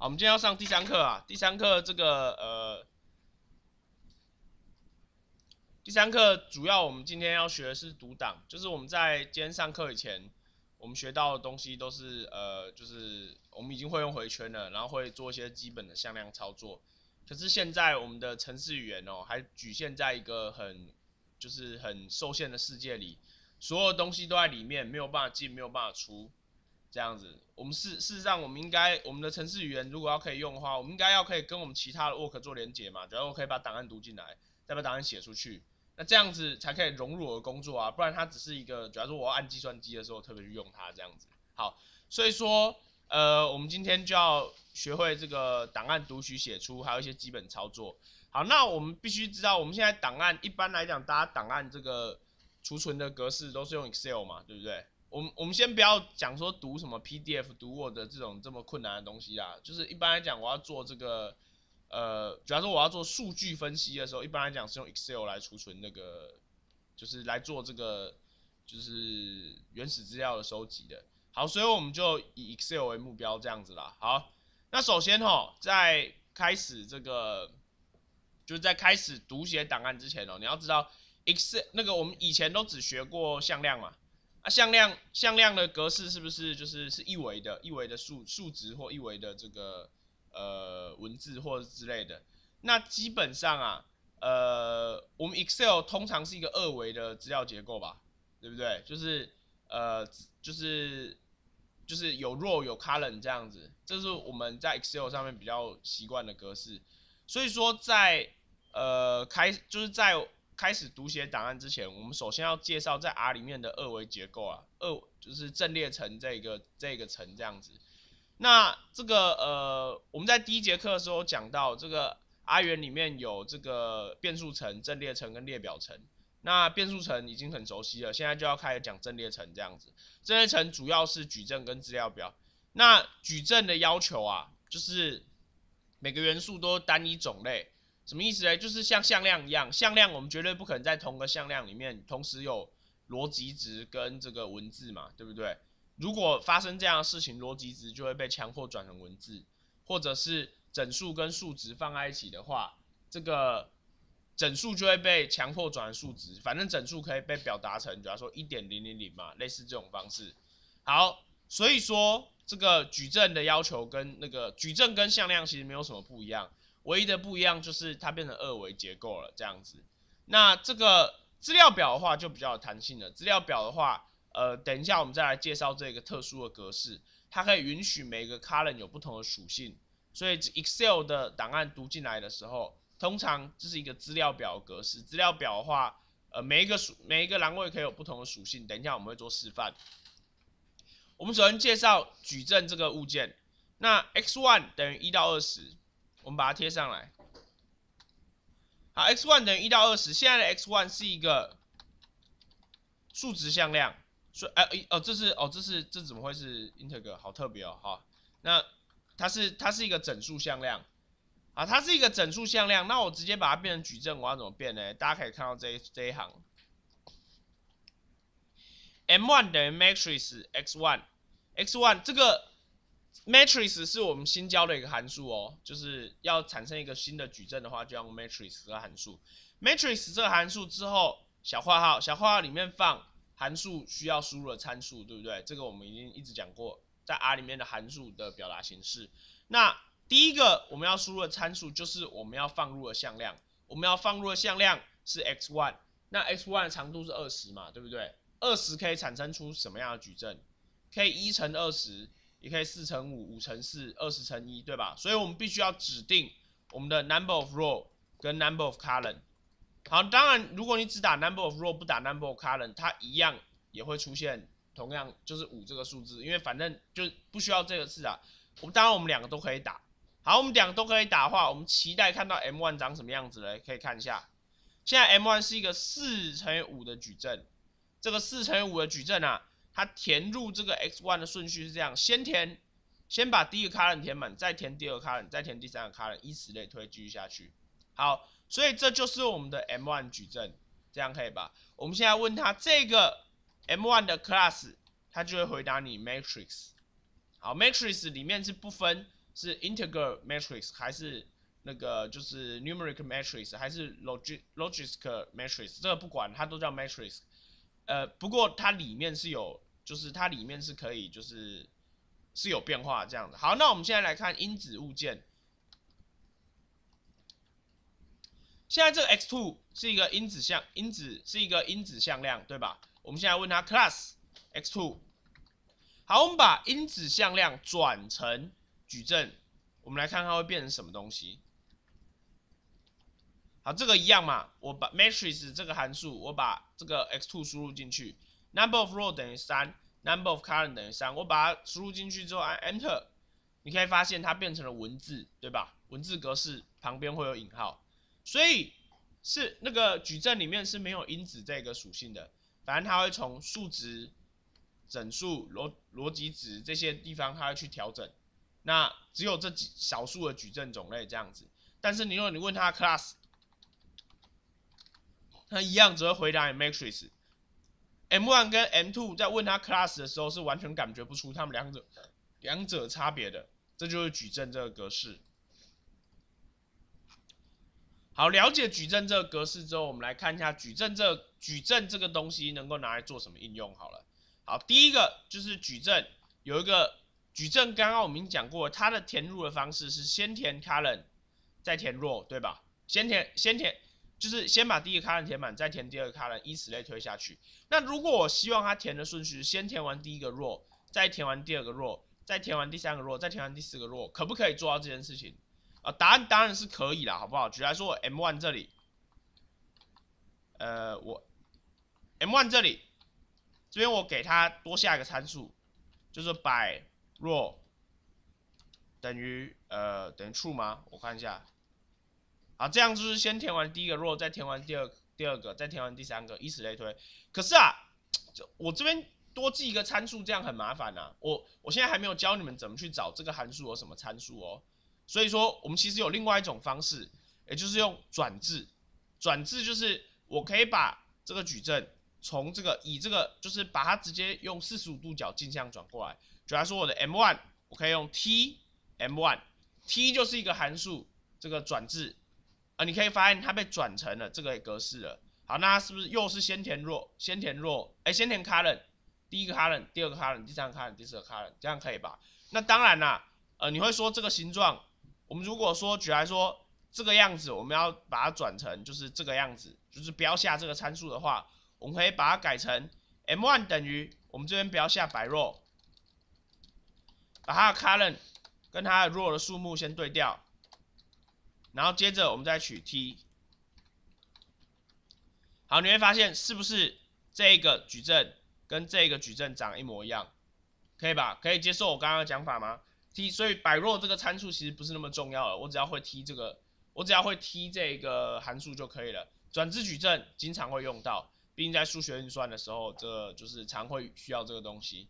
好，我们今天要上第三课啊。第三课这个呃，第三课主要我们今天要学的是读档，就是我们在今天上课以前，我们学到的东西都是呃，就是我们已经会用回圈了，然后会做一些基本的向量操作。可是现在我们的程式语言哦，还局限在一个很就是很受限的世界里，所有东西都在里面，没有办法进，没有办法出。这样子，我们事事实上，我们应该我们的程式语言如果要可以用的话，我们应该要可以跟我们其他的 work 做连接嘛，然后我可以把档案读进来，再把档案写出去，那这样子才可以融入我的工作啊，不然它只是一个假如说我要按计算机的时候特别去用它这样子。好，所以说，呃，我们今天就要学会这个档案读取、写出，还有一些基本操作。好，那我们必须知道，我们现在档案一般来讲，大家档案这个储存的格式都是用 Excel 嘛，对不对？我们我们先不要讲说读什么 PDF、读 Word 这种这么困难的东西啦。就是一般来讲，我要做这个，呃，假如说我要做数据分析的时候，一般来讲是用 Excel 来储存那个，就是来做这个，就是原始资料的收集的。好，所以我们就以 Excel 为目标这样子啦。好，那首先哦，在开始这个，就是在开始读写档案之前哦，你要知道 Excel 那个我们以前都只学过向量嘛。向量向量的格式是不是就是是一维的，一维的数数值或一维的这个呃文字或之类的？那基本上啊，呃，我们 Excel 通常是一个二维的资料结构吧，对不对？就是呃就是就是有 row 有 column 这样子，这是我们在 Excel 上面比较习惯的格式。所以说在呃开就是在开始读写档案之前，我们首先要介绍在 R 里面的二维结构啊，二就是阵列层这个这个层这样子。那这个呃，我们在第一节课的时候讲到这个 R 元里面有这个变数层、阵列层跟列表层。那变数层已经很熟悉了，现在就要开始讲阵列层这样子。阵列层主要是矩阵跟资料表。那矩阵的要求啊，就是每个元素都单一种类。什么意思呢？就是像向量一样，向量我们绝对不可能在同个向量里面同时有逻辑值跟这个文字嘛，对不对？如果发生这样的事情，逻辑值就会被强迫转成文字，或者是整数跟数值放在一起的话，这个整数就会被强迫转成数值。反正整数可以被表达成，比方说一点零零零嘛，类似这种方式。好，所以说这个矩阵的要求跟那个矩阵跟向量其实没有什么不一样。唯一的不一样就是它变成二维结构了，这样子。那这个资料表的话就比较有弹性了。资料表的话，呃，等一下我们再来介绍这个特殊的格式，它可以允许每个 column 有不同的属性。所以 Excel 的档案读进来的时候，通常这是一个资料表格式。资料表的话，呃，每一个属每一个栏位可以有不同的属性。等一下我们会做示范。我们首先介绍矩阵这个物件。那 X1 等于一到二十。我们把它贴上来。好，x one 等于一到二十，现在的 x one 是一个数值向量，所哎哦这是哦这是这怎么会是 integer？好特别哦哈。那它是它是一个整数向量啊，它是一个整数向量。那我直接把它变成矩阵，我要怎么变呢？大家可以看到这这一行，m one 等于 matrix x one，x one 这个。matrix 是我们新教的一个函数哦，就是要产生一个新的矩阵的话，就用 matrix 这个函数。matrix 这个函数之后，小括号，小括号里面放函数需要输入的参数，对不对？这个我们已经一直讲过，在 R 里面的函数的表达形式。那第一个我们要输入的参数就是我们要放入的向量，我们要放入的向量是 x 1那 x 1的长度是二十嘛，对不对？二十以产生出什么样的矩阵？可以一乘二十。也可以四乘五、五乘四、二十乘一对吧？所以我们必须要指定我们的 number of row 跟 number of column。好，当然如果你只打 number of row 不打 number of column，它一样也会出现，同样就是五这个数字，因为反正就不需要这个字啊。我们当然我们两个都可以打。好，我们两个都可以打的话，我们期待看到 M1 长什么样子嘞？可以看一下，现在 M1 是一个四乘以五的矩阵，这个四乘以五的矩阵啊。它填入这个 x1 的顺序是这样，先填，先把第一个 column 填满，再填第二个 column，再填第三个 column，以此类推，继续下去。好，所以这就是我们的 m1 矩阵，这样可以吧？我们现在问他这个 m1 的 class，他就会回答你 matrix。好，matrix 里面是不分是 integer matrix 还是那个就是 numeric matrix，还是 log logistic matrix，这个不管它都叫 matrix。呃，不过它里面是有就是它里面是可以，就是是有变化这样的。好，那我们现在来看因子物件。现在这个 x two 是一个因子向因子是一个因子向量，对吧？我们现在问它 class x two。好，我们把因子向量转成矩阵，我们来看看会变成什么东西。好，这个一样嘛，我把 matrix 这个函数，我把这个 x two 输入进去。Number of row 等于三，Number of column 等于三，我把它输入进去之后按 Enter，你可以发现它变成了文字，对吧？文字格式旁边会有引号，所以是那个矩阵里面是没有因子这个属性的，反正它会从数值、整数、逻逻辑值这些地方它会去调整，那只有这几少数的矩阵种类这样子，但是你如果你问它 class，它一样只会回答 matrix。m one 跟 m two 在问他 class 的时候是完全感觉不出他们两者两者差别的，这就是矩阵这个格式。好，了解矩阵这个格式之后，我们来看一下矩阵这矩阵这个东西能够拿来做什么应用好了。好，第一个就是矩阵有一个矩阵，刚刚我们已经讲过，它的填入的方式是先填 current，再填 row，对吧？先填先填。就是先把第一个卡栏填满，再填第二个卡栏，以此类推下去。那如果我希望它填的顺序先填完第一个 row，再填完第二个 row，再填完第三个 row，再填完第四个 row，可不可以做到这件事情？啊，答案当然是可以啦，好不好？举来说，我 m1 这里，呃，我 m1 这里，这边我给它多下一个参数，就是 by row 等于呃等于 true 吗？我看一下。啊，这样就是先填完第一个，row，再填完第二第二个，再填完第三个，以此类推。可是啊，我这边多记一个参数，这样很麻烦啊。我我现在还没有教你们怎么去找这个函数有什么参数哦。所以说，我们其实有另外一种方式，也就是用转置。转置就是我可以把这个矩阵从这个以这个就是把它直接用四十五度角镜像转过来。比来说我的 M1，我可以用 T M1，T 就是一个函数，这个转置。呃，你可以发现它被转成了这个格式了。好，那它是不是又是先填弱，先填弱，哎，先填 current，第一个 current，第二个 current，第三个 current，第四个 current，这样可以吧？那当然啦，呃，你会说这个形状，我们如果说举来说这个样子，我们要把它转成就是这个样子，就是标下这个参数的话，我们可以把它改成 m1 等于我们这边标下白弱，把它的 current 跟它的弱的数目先对调。然后接着我们再取 T，好，你会发现是不是这个矩阵跟这个矩阵长一模一样，可以吧？可以接受我刚刚讲法吗？T，所以百弱这个参数其实不是那么重要了，我只要会 T 这个，我只要会 T 这个函数就可以了。转置矩阵经常会用到，毕竟在数学运算的时候，这就是常会需要这个东西。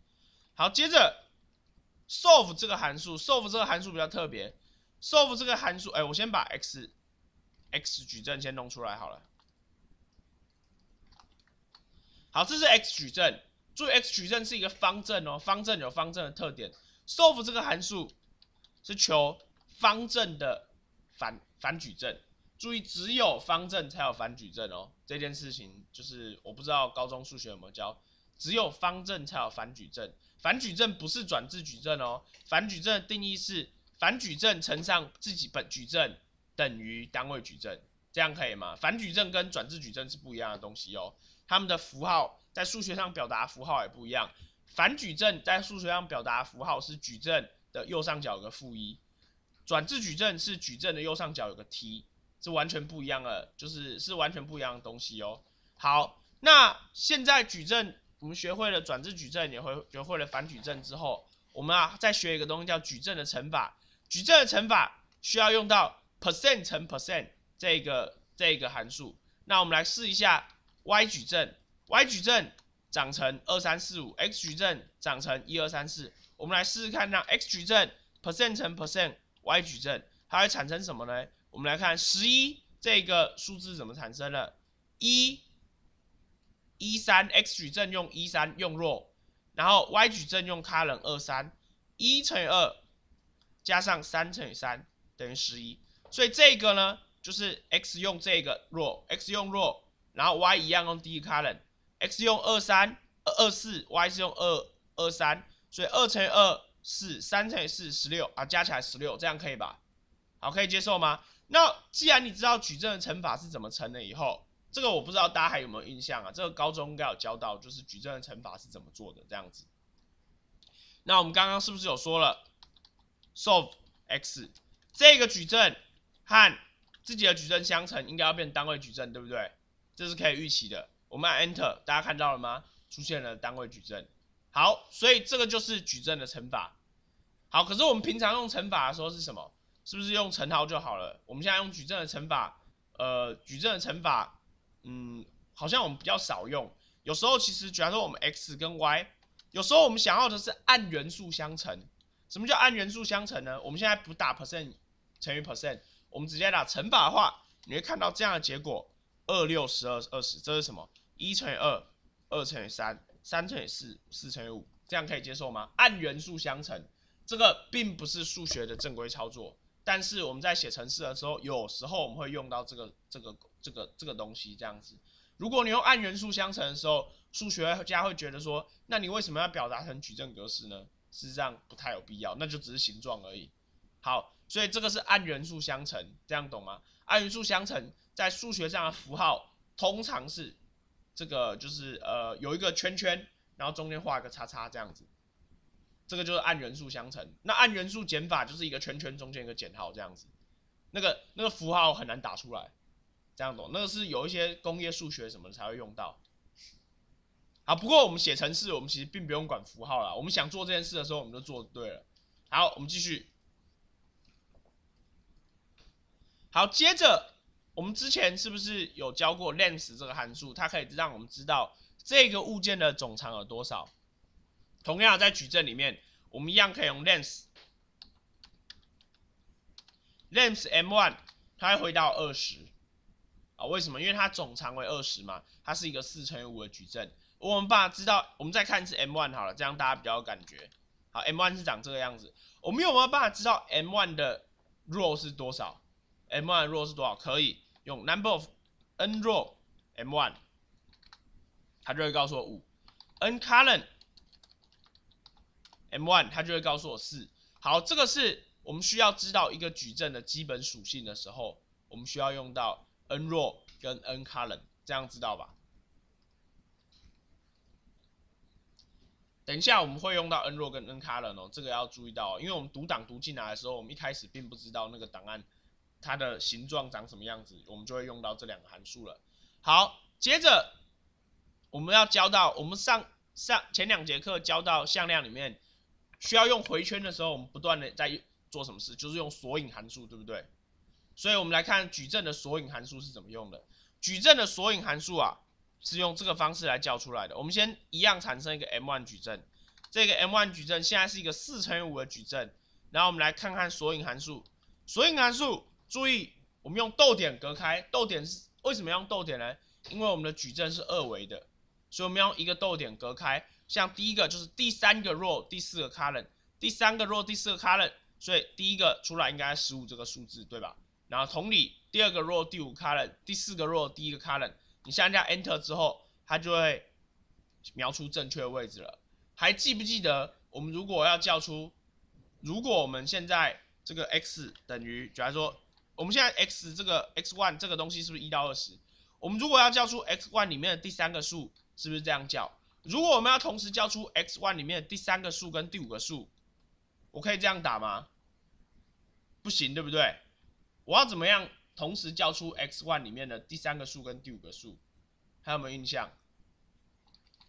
好，接着 solve 这个函数，solve 这个函数比较特别。solve 这个函数，哎，我先把 x x 矩阵先弄出来好了。好，这是 x 矩阵。注意 x 矩阵是一个方阵哦，方阵有方阵的特点。solve 这个函数是求方阵的反反矩阵。注意，只有方阵才有反矩阵哦。这件事情就是我不知道高中数学有没有教，只有方阵才有反矩阵。反矩阵不是转置矩阵哦。反矩阵的定义是。反矩阵乘上自己本矩阵等于单位矩阵，这样可以吗？反矩阵跟转置矩阵是不一样的东西哦，它们的符号在数学上表达符号也不一样。反矩阵在数学上表达符号是矩阵的右上角有个负一，转置矩阵是矩阵的右上角有个 T，是完全不一样的，就是是完全不一样的东西哦。好，那现在矩阵我们学会了转置矩阵，也会学会了反矩阵之后，我们啊再学一个东西叫矩阵的乘法。矩阵的乘法需要用到 percent 乘 percent 这个这个函数。那我们来试一下，y 矩阵 y 矩阵长成二三四五，x 矩阵长成一二三四。我们来试试看，让 x 矩阵 percent 乘 percent y 矩阵，它会产生什么呢？我们来看十一这个数字怎么产生的。一，一三 x 矩阵用一三用弱，然后 y 矩阵用它冷二三一乘以二。加上三乘以三等于十一，所以这个呢就是 x 用这个 row，x 用 row，然后 y 一样用 d 一 a g o n a l x 用二三二四，y 是用二二三，所以二乘以二四，三乘以四十六啊，加起来十六，这样可以吧？好，可以接受吗？那既然你知道矩阵的乘法是怎么乘的以后，这个我不知道大家还有没有印象啊？这个高中应该有教到，就是矩阵的乘法是怎么做的这样子。那我们刚刚是不是有说了？solve x 这个矩阵和自己的矩阵相乘应该要变单位矩阵，对不对？这是可以预期的。我们 enter，大家看到了吗？出现了单位矩阵。好，所以这个就是矩阵的乘法。好，可是我们平常用乘法的时候是什么？是不是用乘号就好了？我们现在用矩阵的乘法，呃，矩阵的乘法，嗯，好像我们比较少用。有时候其实，假如说我们 x 跟 y，有时候我们想要的是按元素相乘。什么叫按元素相乘呢？我们现在不打 percent 乘以 percent，我们直接打乘法的话，你会看到这样的结果：二六十二二十。这是什么？一乘以二，二乘以三，三乘以四，四乘以五，这样可以接受吗？按元素相乘，这个并不是数学的正规操作，但是我们在写程式的时候，有时候我们会用到这个、这个、这个、这个东西这样子。如果你用按元素相乘的时候，数学家会觉得说，那你为什么要表达成矩阵格式呢？实际上不太有必要，那就只是形状而已。好，所以这个是按元素相乘，这样懂吗？按元素相乘在数学上的符号通常是这个，就是呃有一个圈圈，然后中间画一个叉叉这样子，这个就是按元素相乘。那按元素减法就是一个圈圈中间一个减号这样子，那个那个符号很难打出来，这样懂？那个是有一些工业数学什么才会用到。好，不过我们写程式，我们其实并不用管符号了。我们想做这件事的时候，我们就做对了。好，我们继续。好，接着我们之前是不是有教过 length 这个函数？它可以让我们知道这个物件的总长有多少。同样在矩阵里面，我们一样可以用 length。length m1，它会回到二十。啊，为什么？因为它总长为二十嘛，它是一个四乘以五的矩阵。我们把知道，我们再看一次 M1 好了，这样大家比较有感觉。好，M1 是长这个样子。我们有没有办法知道 M1 的 row 是多少？M1 row 是多少？可以用 number of n row M1，它就会告诉我五。n column M1 它就会告诉我四。好，这个是我们需要知道一个矩阵的基本属性的时候，我们需要用到 n row 跟 n column，这样知道吧？等一下，我们会用到 n r o 跟 ncol 哦，这个要注意到，因为我们读档读进来的时候，我们一开始并不知道那个档案它的形状长什么样子，我们就会用到这两个函数了。好，接着我们要教到我们上上前两节课教到向量里面需要用回圈的时候，我们不断的在做什么事？就是用索引函数，对不对？所以我们来看矩阵的索引函数是怎么用的。矩阵的索引函数啊。是用这个方式来叫出来的。我们先一样产生一个 M1 矩阵，这个 M1 矩阵现在是一个四乘以五的矩阵。然后我们来看看索引函数。索引函数，注意我们用逗点隔开。逗点是为什么用逗点呢？因为我们的矩阵是二维的，所以我们用一个逗点隔开。像第一个就是第三个 row，第四个 column；第三个 row，第四个 column。所以第一个出来应该十五这个数字，对吧？然后同理，第二个 row 第五 column，第四个 row 第一个 column。你像这样 Enter 之后，它就会描出正确位置了。还记不记得，我们如果要叫出，如果我们现在这个 x 等于，假如说，我们现在 x 这个 x one 这个东西是不是一到二十？我们如果要叫出 x one 里面的第三个数，是不是这样叫？如果我们要同时叫出 x one 里面的第三个数跟第五个数，我可以这样打吗？不行，对不对？我要怎么样？同时叫出 x 1里面的第三个数跟第五个数，还有没有印象？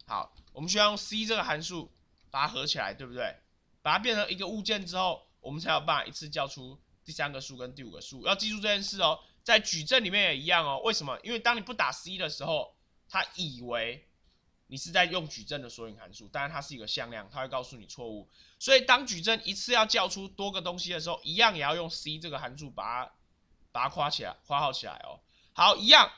好，我们需要用 c 这个函数把它合起来，对不对？把它变成一个物件之后，我们才有办法一次叫出第三个数跟第五个数。要记住这件事哦，在矩阵里面也一样哦。为什么？因为当你不打 c 的时候，它以为你是在用矩阵的索引函数，当然它是一个向量，它会告诉你错误。所以当矩阵一次要叫出多个东西的时候，一样也要用 c 这个函数把它。把它括起来，括号起来哦。好，一样。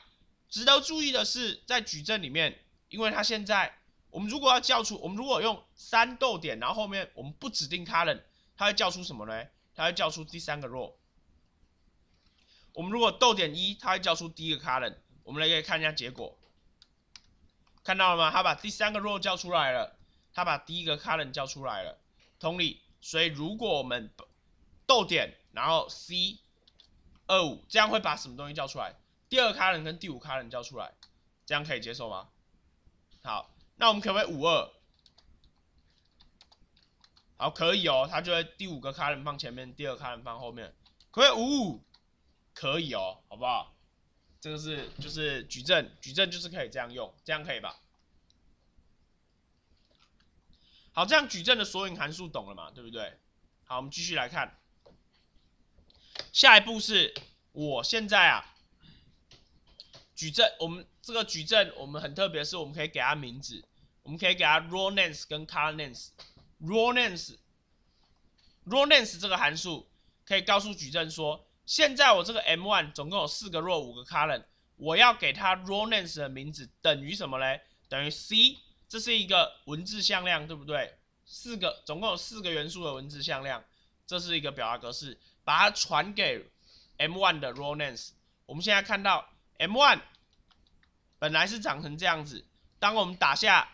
值得注意的是，在矩阵里面，因为它现在，我们如果要叫出，我们如果用三逗点，然后后面我们不指定 column，它会叫出什么呢？它会叫出第三个 row。我们如果逗点一，它会叫出第一个 column。我们来可以看一下结果，看到了吗？它把第三个 row 叫出来了，它把第一个 column 叫出来了。同理，所以如果我们逗点然后 c。二五这样会把什么东西叫出来？第二卡人跟第五卡人叫出来，这样可以接受吗？好，那我们可不可以五二？好，可以哦。他就在第五个卡人放前面，第二卡人放后面。可不可以五五？可以哦，好不好？这个是就是矩阵，矩阵就是可以这样用，这样可以吧？好，这样矩阵的索引函数懂了嘛？对不对？好，我们继续来看。下一步是，我现在啊，矩阵，我们这个矩阵，我们很特别是，我们可以给它名字，我们可以给它 row names 跟 c o l o r n names。row names。row names 这个函数可以告诉矩阵说，现在我这个 m1 总共有四个 row，五个 c o l o r n 我要给它 row names 的名字等于什么嘞？等于 c，这是一个文字向量，对不对？四个，总共有四个元素的文字向量，这是一个表达格式。把它传给 M1 的 r a name。我们现在看到 M1 本来是长成这样子。当我们打下，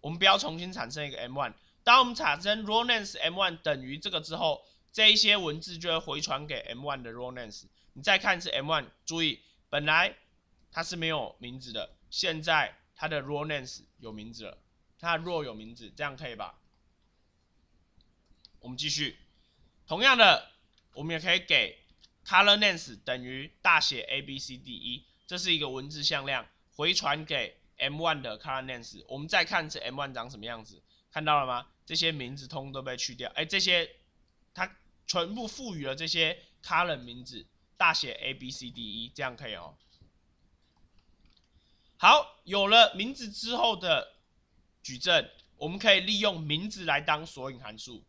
我们不要重新产生一个 M1。当我们产生 r a name M1 等于这个之后，这一些文字就会回传给 M1 的 r a name。你再看一次 M1，注意，本来它是没有名字的，现在它的 r a name 有名字了，它若有名字，这样可以吧？我们继续，同样的。我们也可以给 color names 等于大写 A B C D E，这是一个文字向量，回传给 M one 的 color names。我们再看这 M one 长什么样子，看到了吗？这些名字通都被去掉，哎，这些它全部赋予了这些 color 名字，大写 A B C D E，这样可以哦。好，有了名字之后的矩阵，我们可以利用名字来当索引函数。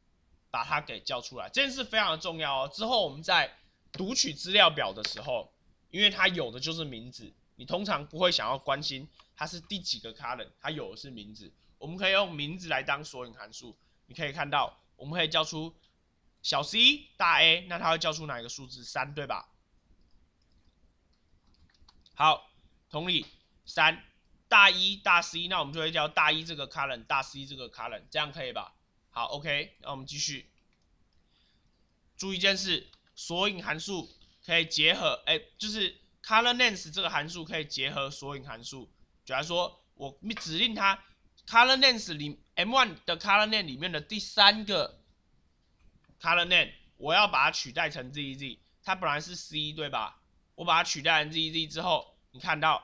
把它给叫出来，这件事非常的重要哦。之后我们在读取资料表的时候，因为它有的就是名字，你通常不会想要关心它是第几个 column，它有的是名字。我们可以用名字来当索引函数，你可以看到，我们可以叫出小 c 大 a，那它会叫出哪一个数字？三，对吧？好，同理，三大一大 c，那我们就会叫大一这个 column，大 c 这个 column，这样可以吧？好，OK，那我们继续。注意一件事，索引函数可以结合，哎，就是 color names 这个函数可以结合索引函数。假来说，我指令它 color names 里 m1 的 color n a m e 里面的第三个 color name，我要把它取代成 zz，它本来是 c 对吧？我把它取代成 zz 之后，你看到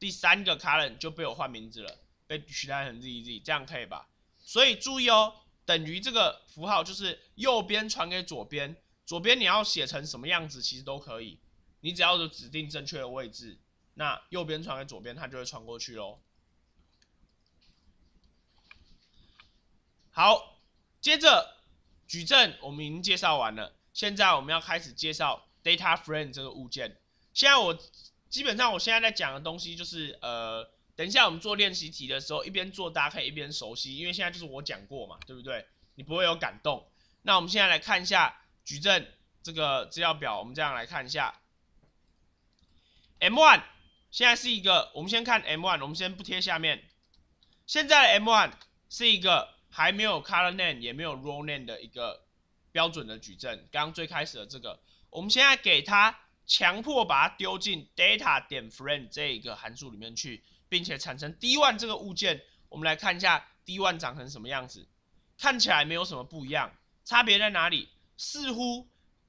第三个 color 就被我换名字了，被取代成 zz，这样可以吧？所以注意哦。等于这个符号就是右边传给左边，左边你要写成什么样子其实都可以，你只要指定正确的位置，那右边传给左边它就会传过去喽。好，接着矩阵我们已经介绍完了，现在我们要开始介绍 data frame 这个物件。现在我基本上我现在在讲的东西就是呃。等一下，我们做练习题的时候，一边做，大家可以一边熟悉，因为现在就是我讲过嘛，对不对？你不会有感动。那我们现在来看一下矩阵这个资料表，我们这样来看一下。M1 现在是一个，我们先看 M1，我们先不贴下面。现在 M1 是一个还没有 c o l o r n a m e 也没有 row name 的一个标准的矩阵，刚刚最开始的这个，我们现在给它强迫把它丢进 data 点 frame 这一个函数里面去。并且产生 D one 这个物件，我们来看一下 D one 长成什么样子，看起来没有什么不一样，差别在哪里？似乎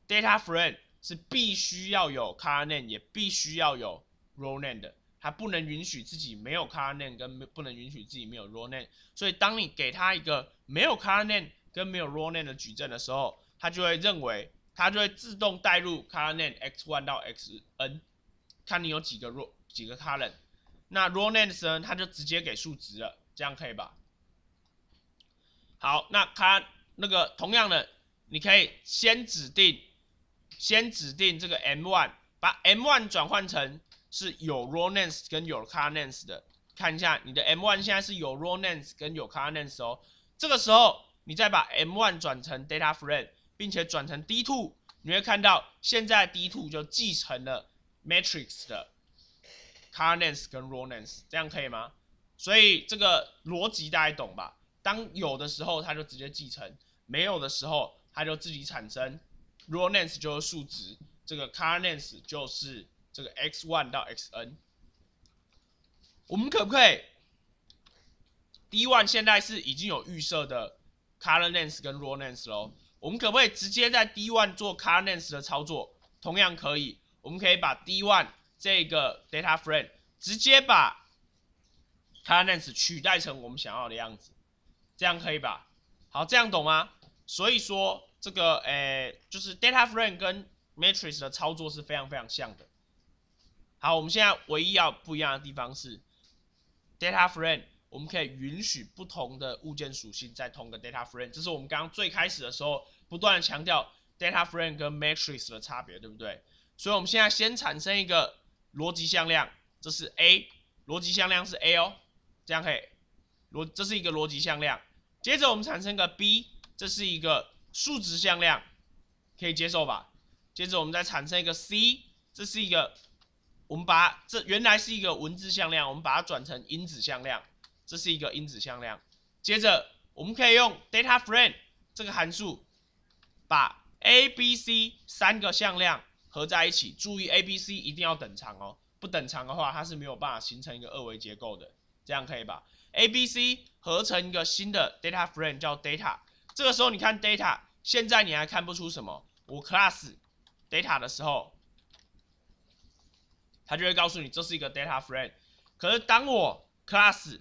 data frame 是必须要有 c a r n a m e 也必须要有 row name 的，它不能允许自己没有 c a r n a m e 跟没不能允许自己没有 row name，所以当你给它一个没有 c a r n a m e 跟没有 row name 的矩阵的时候，它就会认为，它就会自动代入 c a r n a m e x one 到 x n，看你有几个 row，几个 column。那 raw n a e s 呢？它就直接给数值了，这样可以吧？好，那它那个同样的，你可以先指定，先指定这个 m1，把 m1 转换成是有 raw n a e s 跟有 c a r u n c a e s 的。看一下你的 m1 现在是有 raw n a e s 跟有 c a r u n c a e s 哦。这个时候你再把 m1 转成 data frame，并且转成 d2，你会看到现在 d2 就继承了 matrix 的。car n e n s 跟 raw nans 这样可以吗？所以这个逻辑大家懂吧？当有的时候它就直接继承，没有的时候它就自己产生。raw nans 就是数值，这个 car n e n s 就是这个 x1 到 xn。我们可不可以 d1 现在是已经有预设的 car n e n s 跟 raw nans 咯？我们可不可以直接在 d1 做 car n e n s 的操作？同样可以，我们可以把 d1 这个 data frame 直接把 c 的 n t e n s 取代成我们想要的样子，这样可以吧？好，这样懂吗？所以说这个诶，就是 data frame 跟 matrix 的操作是非常非常像的。好，我们现在唯一要不一样的地方是 data frame，我们可以允许不同的物件属性在同个 data frame。这是我们刚刚最开始的时候不断强调 data frame 跟 matrix 的差别，对不对？所以我们现在先产生一个。逻辑向量，这是 A，逻辑向量是 A 哦，这样可以。逻这是一个逻辑向量。接着我们产生个 B，这是一个数值向量，可以接受吧？接着我们再产生一个 C，这是一个，我们把这原来是一个文字向量，我们把它转成因子向量，这是一个因子向量。接着我们可以用 data frame 这个函数，把 A、B、C 三个向量。合在一起，注意 A、B、C 一定要等长哦。不等长的话，它是没有办法形成一个二维结构的。这样可以吧？A、B、C 合成一个新的 data frame 叫 data。这个时候你看 data，现在你还看不出什么。我 class data 的时候，它就会告诉你这是一个 data frame。可是当我 class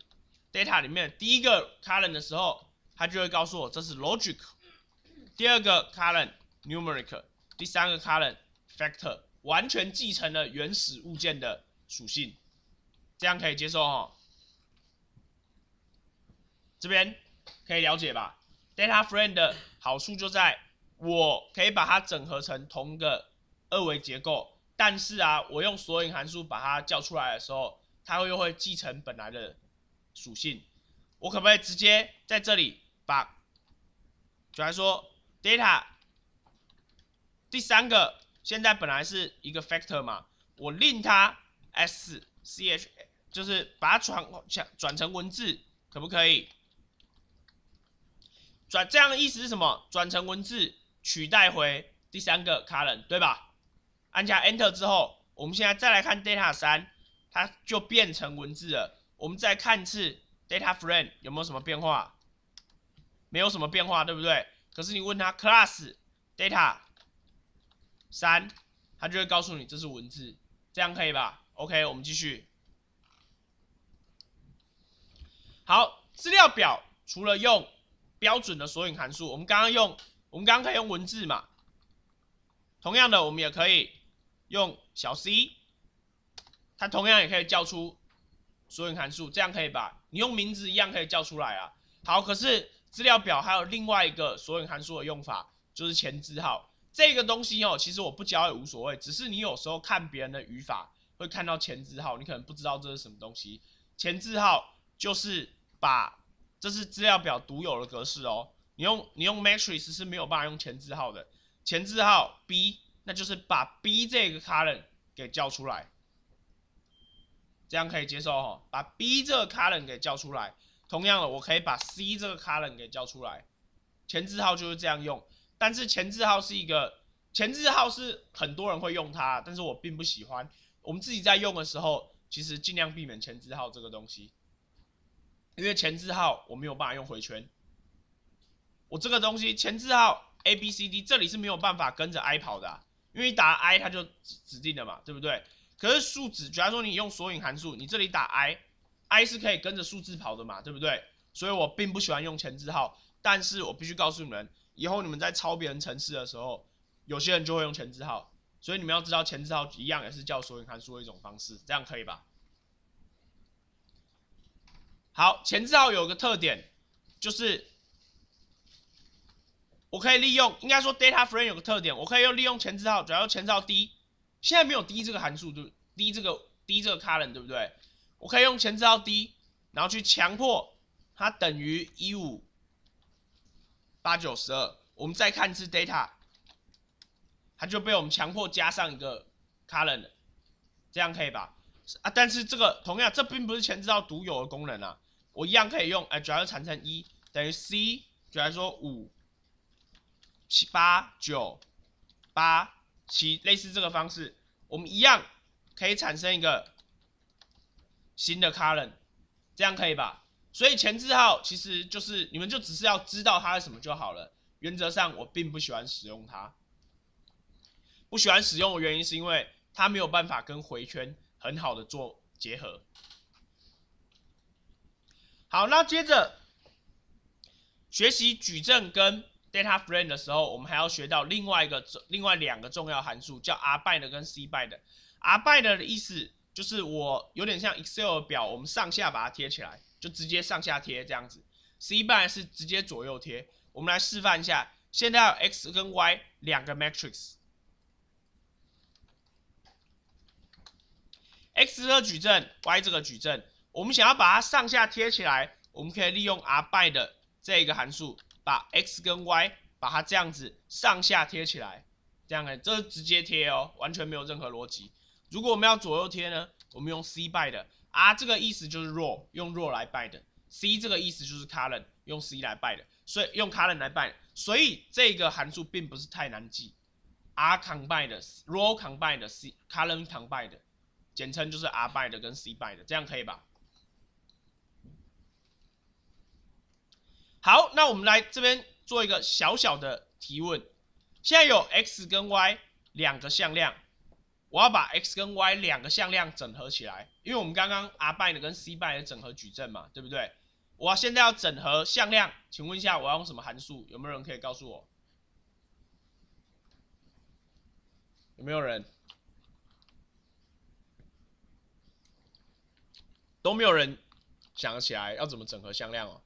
data 里面第一个 column 的时候，它就会告诉我这是 l o g i c 第二个 column numeric。第三个 column Factor 完全继承了原始物件的属性，这样可以接受哈。这边可以了解吧？Data Frame 的好处就在我可以把它整合成同个二维结构，但是啊，我用索引函数把它叫出来的时候，它又会继承本来的属性。我可不可以直接在这里把，就来说 Data 第三个？现在本来是一个 factor 嘛，我令它 s c h 就是把它转转转成文字，可不可以？转这样的意思是什么？转成文字取代回第三个 column 对吧？按下 enter 之后，我们现在再来看 data 三，它就变成文字了。我们再看次 data frame 有没有什么变化？没有什么变化，对不对？可是你问它 class data。三，它就会告诉你这是文字，这样可以吧？OK，我们继续。好，资料表除了用标准的索引函数，我们刚刚用，我们刚刚可以用文字嘛？同样的，我们也可以用小 C，它同样也可以叫出索引函数，这样可以吧？你用名字一样可以叫出来啊。好，可是资料表还有另外一个索引函数的用法，就是前字号。这个东西哦，其实我不教也无所谓，只是你有时候看别人的语法会看到前字号，你可能不知道这是什么东西。前字号就是把这是资料表独有的格式哦。你用你用 matrix 是没有办法用前字号的。前字号 B，那就是把 B 这个 column 给叫出来，这样可以接受哦。把 B 这个 column 给叫出来，同样的，我可以把 C 这个 column 给叫出来。前字号就是这样用。但是前置号是一个前置号是很多人会用它，但是我并不喜欢。我们自己在用的时候，其实尽量避免前置号这个东西，因为前置号我没有办法用回圈，我这个东西前置号 A B C D 这里是没有办法跟着 I 跑的，因为打 I 它就指定了嘛，对不对？可是数值，假如说你用索引函数，你这里打 I，I 是可以跟着数字跑的嘛，对不对？所以我并不喜欢用前置号，但是我必须告诉你们。以后你们在抄别人城市的时候，有些人就会用前字号，所以你们要知道前字号一样也是叫索引函数的一种方式，这样可以吧？好，前字号有个特点，就是我可以利用，应该说 data frame 有个特点，我可以用利用前字号，主要前字号 d，现在没有 d 这个函数对不 d 这个 d 这个 c o l r m n 对不对？我可以用前字号 d，然后去强迫它等于一五。八九十二，我们再看一次 data，它就被我们强迫加上一个 column 了，这样可以吧？啊，但是这个同样，这并不是前置到独有的功能啊，我一样可以用，哎，主要产生一等于 c，主要说五七八九八，七，类似这个方式，我们一样可以产生一个新的 column，这样可以吧？所以前置号其实就是你们就只是要知道它是什么就好了。原则上我并不喜欢使用它，不喜欢使用的原因是因为它没有办法跟回圈很好的做结合。好，那接着学习矩阵跟 Data Frame 的时候，我们还要学到另外一个另外两个重要函数，叫 Rbind 跟 Cbind。Rbind 的意思就是我有点像 Excel 表，我们上下把它贴起来。就直接上下贴这样子，c by 是直接左右贴。我们来示范一下，现在有 x 跟 y 两个 matrix，x 这个矩阵，y 这个矩阵，我们想要把它上下贴起来，我们可以利用 r by 的这一个函数，把 x 跟 y 把它这样子上下贴起来。这样呢，这是直接贴哦，完全没有任何逻辑。如果我们要左右贴呢，我们用 c by 的。R 这个意思就是 r a w 用 r a w 来拜的，c 这个意思就是 c o l r e n 用 c 来拜的，所以用 c o l r e n 来拜，所以这个函数并不是太难记，r combined，row combined，c c o l r e n combined，简称就是 r 拜的跟 c 拜的，这样可以吧？好，那我们来这边做一个小小的提问，现在有 x 跟 y 两个向量。我要把 x 跟 y 两个向量整合起来，因为我们刚刚 r 拜的跟 c 拜的整合矩阵嘛，对不对？我现在要整合向量，请问一下我要用什么函数？有没有人可以告诉我？有没有人？都没有人想起来要怎么整合向量哦。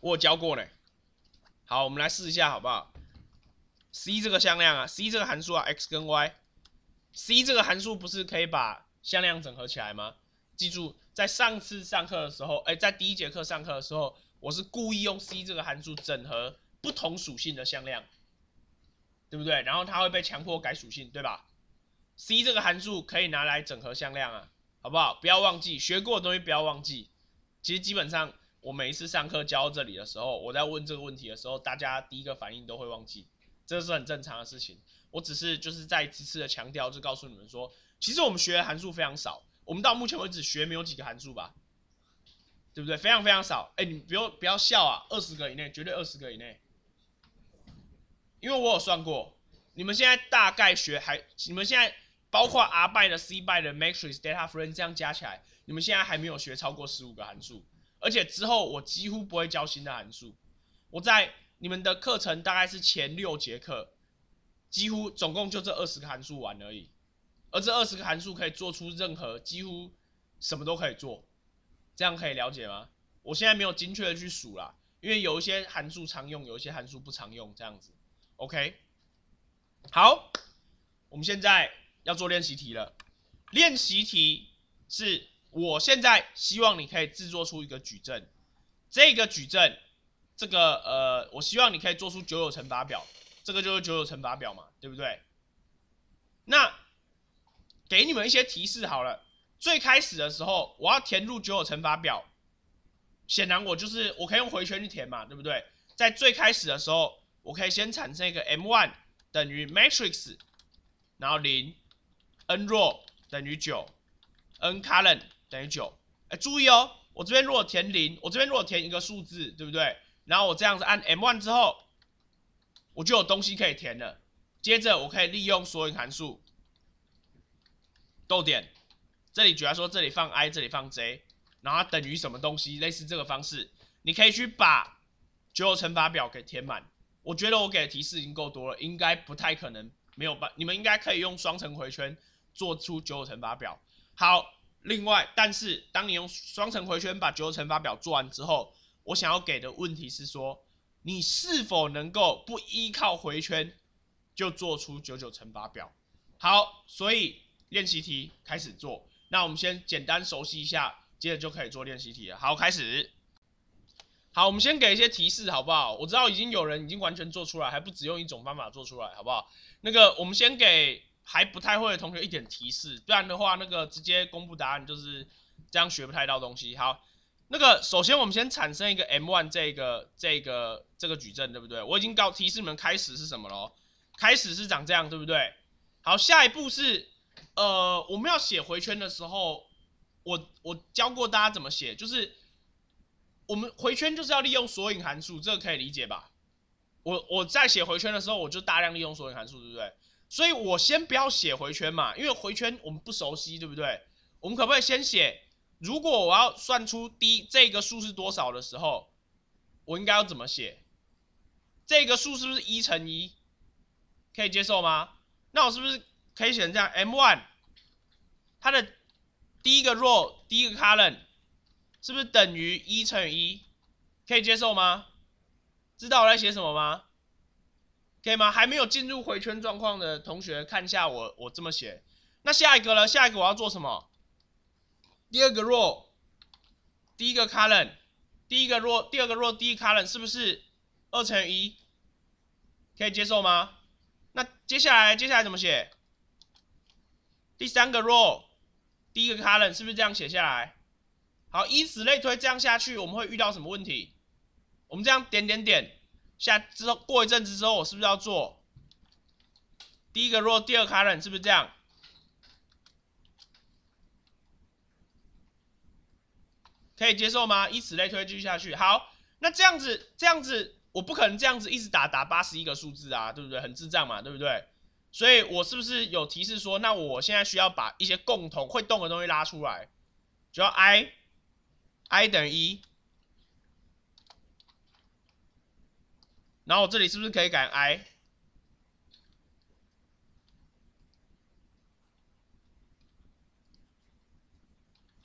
我教过呢。好，我们来试一下好不好？c 这个向量啊，c 这个函数啊，x 跟 y。c 这个函数不是可以把向量整合起来吗？记住，在上次上课的时候，哎，在第一节课上课的时候，我是故意用 c 这个函数整合不同属性的向量，对不对？然后它会被强迫改属性，对吧？c 这个函数可以拿来整合向量啊，好不好？不要忘记学过的东西，不要忘记。其实基本上，我每一次上课教到这里的时候，我在问这个问题的时候，大家第一个反应都会忘记，这是很正常的事情。我只是就是在一次次的强调，就告诉你们说，其实我们学的函数非常少，我们到目前为止学没有几个函数吧，对不对？非常非常少。哎，你不要不要笑啊，二十个以内，绝对二十个以内。因为我有算过，你们现在大概学还，你们现在包括 R by 的 C by 的 matrix data frame 这样加起来，你们现在还没有学超过十五个函数。而且之后我几乎不会教新的函数。我在你们的课程大概是前六节课。几乎总共就这二十个函数玩而已，而这二十个函数可以做出任何几乎什么都可以做，这样可以了解吗？我现在没有精确的去数啦，因为有一些函数常用，有一些函数不常用，这样子，OK？好，我们现在要做练习题了。练习题是我现在希望你可以制作出一个矩阵，这个矩阵，这个呃，我希望你可以做出九九乘法表。这个就是九九乘法表嘛，对不对？那给你们一些提示好了。最开始的时候，我要填入九九乘法表，显然我就是我可以用回圈去填嘛，对不对？在最开始的时候，我可以先产生一个 M1 等于 Matrix，然后零，n row 等于九，n column 等于九。哎，注意哦，我这边如果填零，我这边如果填一个数字，对不对？然后我这样子按 M1 之后。我就有东西可以填了。接着我可以利用索引函数逗点，这里举例说，这里放 i，这里放 j，然后等于什么东西，类似这个方式，你可以去把九九乘法表给填满。我觉得我给的提示已经够多了，应该不太可能没有办，你们应该可以用双层回圈做出九九乘法表。好，另外，但是当你用双层回圈把九九乘法表做完之后，我想要给的问题是说。你是否能够不依靠回圈就做出九九乘法表？好，所以练习题开始做。那我们先简单熟悉一下，接着就可以做练习题了。好，开始。好，我们先给一些提示，好不好？我知道已经有人已经完全做出来，还不止用一种方法做出来，好不好？那个，我们先给还不太会的同学一点提示，不然的话，那个直接公布答案就是这样学不太到东西。好。这个首先，我们先产生一个 M1 这个这个这个矩阵，对不对？我已经告提示你们开始是什么喽？开始是长这样，对不对？好，下一步是，呃，我们要写回圈的时候，我我教过大家怎么写，就是我们回圈就是要利用索引函数，这个可以理解吧？我我在写回圈的时候，我就大量利用索引函数，对不对？所以我先不要写回圈嘛，因为回圈我们不熟悉，对不对？我们可不可以先写？如果我要算出 d 这个数是多少的时候，我应该要怎么写？这个数是不是一乘一，可以接受吗？那我是不是可以写成这样？m1 它的第一个 row 第一个 column 是不是等于一乘以一，可以接受吗？知道我在写什么吗？可以吗？还没有进入回圈状况的同学，看一下我我这么写。那下一个了，下一个我要做什么？第二个 row，第一个 column，第一个 row，第二个 row，第一个 column 是不是二乘一，可以接受吗？那接下来接下来怎么写？第三个 row，第一个 column 是不是这样写下来？好，以此类推，这样下去我们会遇到什么问题？我们这样点点点，下之后过一阵子之后，我是不是要做第一个 row，第二 column 是不是这样？可以接受吗？以此类推，继续下去。好，那这样子，这样子，我不可能这样子一直打打八十一个数字啊，对不对？很智障嘛，对不对？所以我是不是有提示说，那我现在需要把一些共同会动的东西拉出来？只要 i i 等于一，然后我这里是不是可以改 i？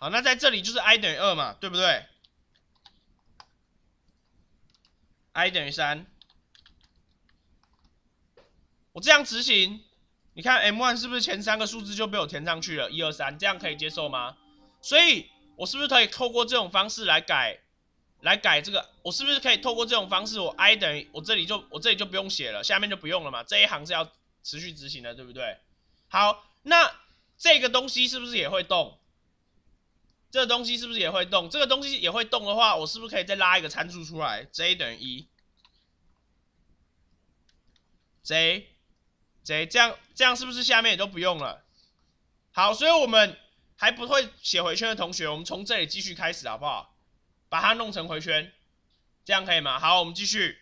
好，那在这里就是 i 等于二嘛，对不对？i 等于三，我这样执行，你看 m1 是不是前三个数字就被我填上去了，一二三，这样可以接受吗？所以，我是不是可以透过这种方式来改，来改这个？我是不是可以透过这种方式，我 i 等于我这里就我这里就不用写了，下面就不用了嘛？这一行是要持续执行的，对不对？好，那这个东西是不是也会动？这个东西是不是也会动？这个东西也会动的话，我是不是可以再拉一个参数出来？z 等于一，z，z 这样这样是不是下面也都不用了？好，所以我们还不会写回圈的同学，我们从这里继续开始好不好？把它弄成回圈，这样可以吗？好，我们继续。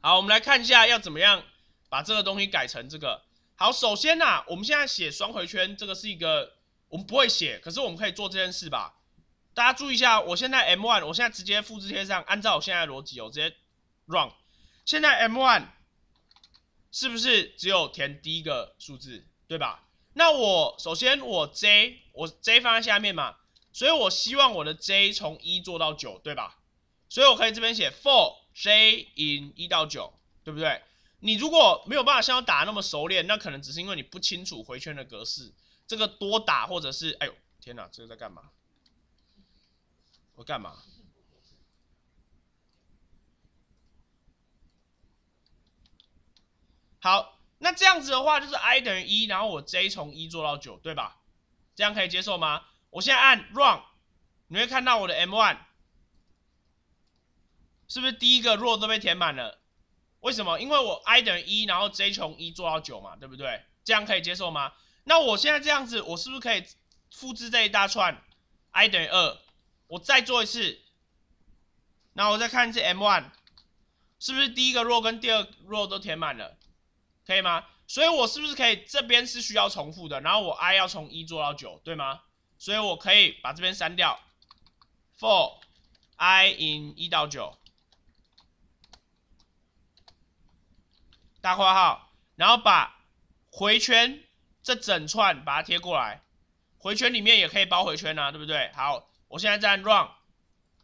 好，我们来看一下要怎么样把这个东西改成这个。好，首先呐，我们现在写双回圈，这个是一个。我们不会写，可是我们可以做这件事吧？大家注意一下，我现在 M1，我现在直接复制贴上，按照我现在逻辑，我直接 run。现在 M1 是不是只有填第一个数字，对吧？那我首先我 J，我 J 放在下面嘛，所以我希望我的 J 从一做到九，对吧？所以我可以这边写 for J in 一到九，对不对？你如果没有办法像我打那么熟练，那可能只是因为你不清楚回圈的格式。这个多打或者是，哎呦，天哪，这个在干嘛？我干嘛？好，那这样子的话，就是 i 等于一，然后我 j 从一做到九，对吧？这样可以接受吗？我在按 run，你会看到我的 m one 是不是第一个 row 都被填满了？为什么？因为我 i 等于一，然后 j 从一做到九嘛，对不对？这样可以接受吗？那我现在这样子，我是不是可以复制这一大串？i 等于二，我再做一次，那我再看一次 m one，是不是第一个 row 跟第二 row 都填满了，可以吗？所以，我是不是可以这边是需要重复的，然后我 i 要从一做到九，对吗？所以我可以把这边删掉，for i in 一到九，大括号，然后把回圈。这整串把它贴过来，回圈里面也可以包回圈啊，对不对？好，我现在在 run，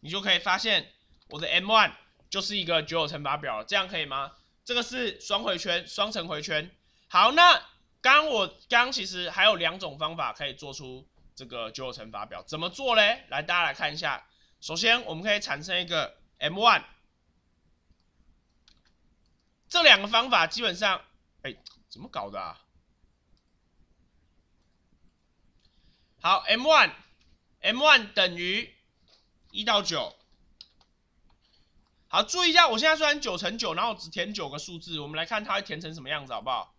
你就可以发现我的 m1 就是一个九九乘法表这样可以吗？这个是双回圈，双层回圈。好，那刚我刚其实还有两种方法可以做出这个九九乘法表，怎么做嘞？来，大家来看一下。首先，我们可以产生一个 m1。这两个方法基本上，哎，怎么搞的？啊？好，M1，M1 等于一到九。好，注意一下，我现在虽然九乘九，然后只填九个数字，我们来看它会填成什么样子，好不好？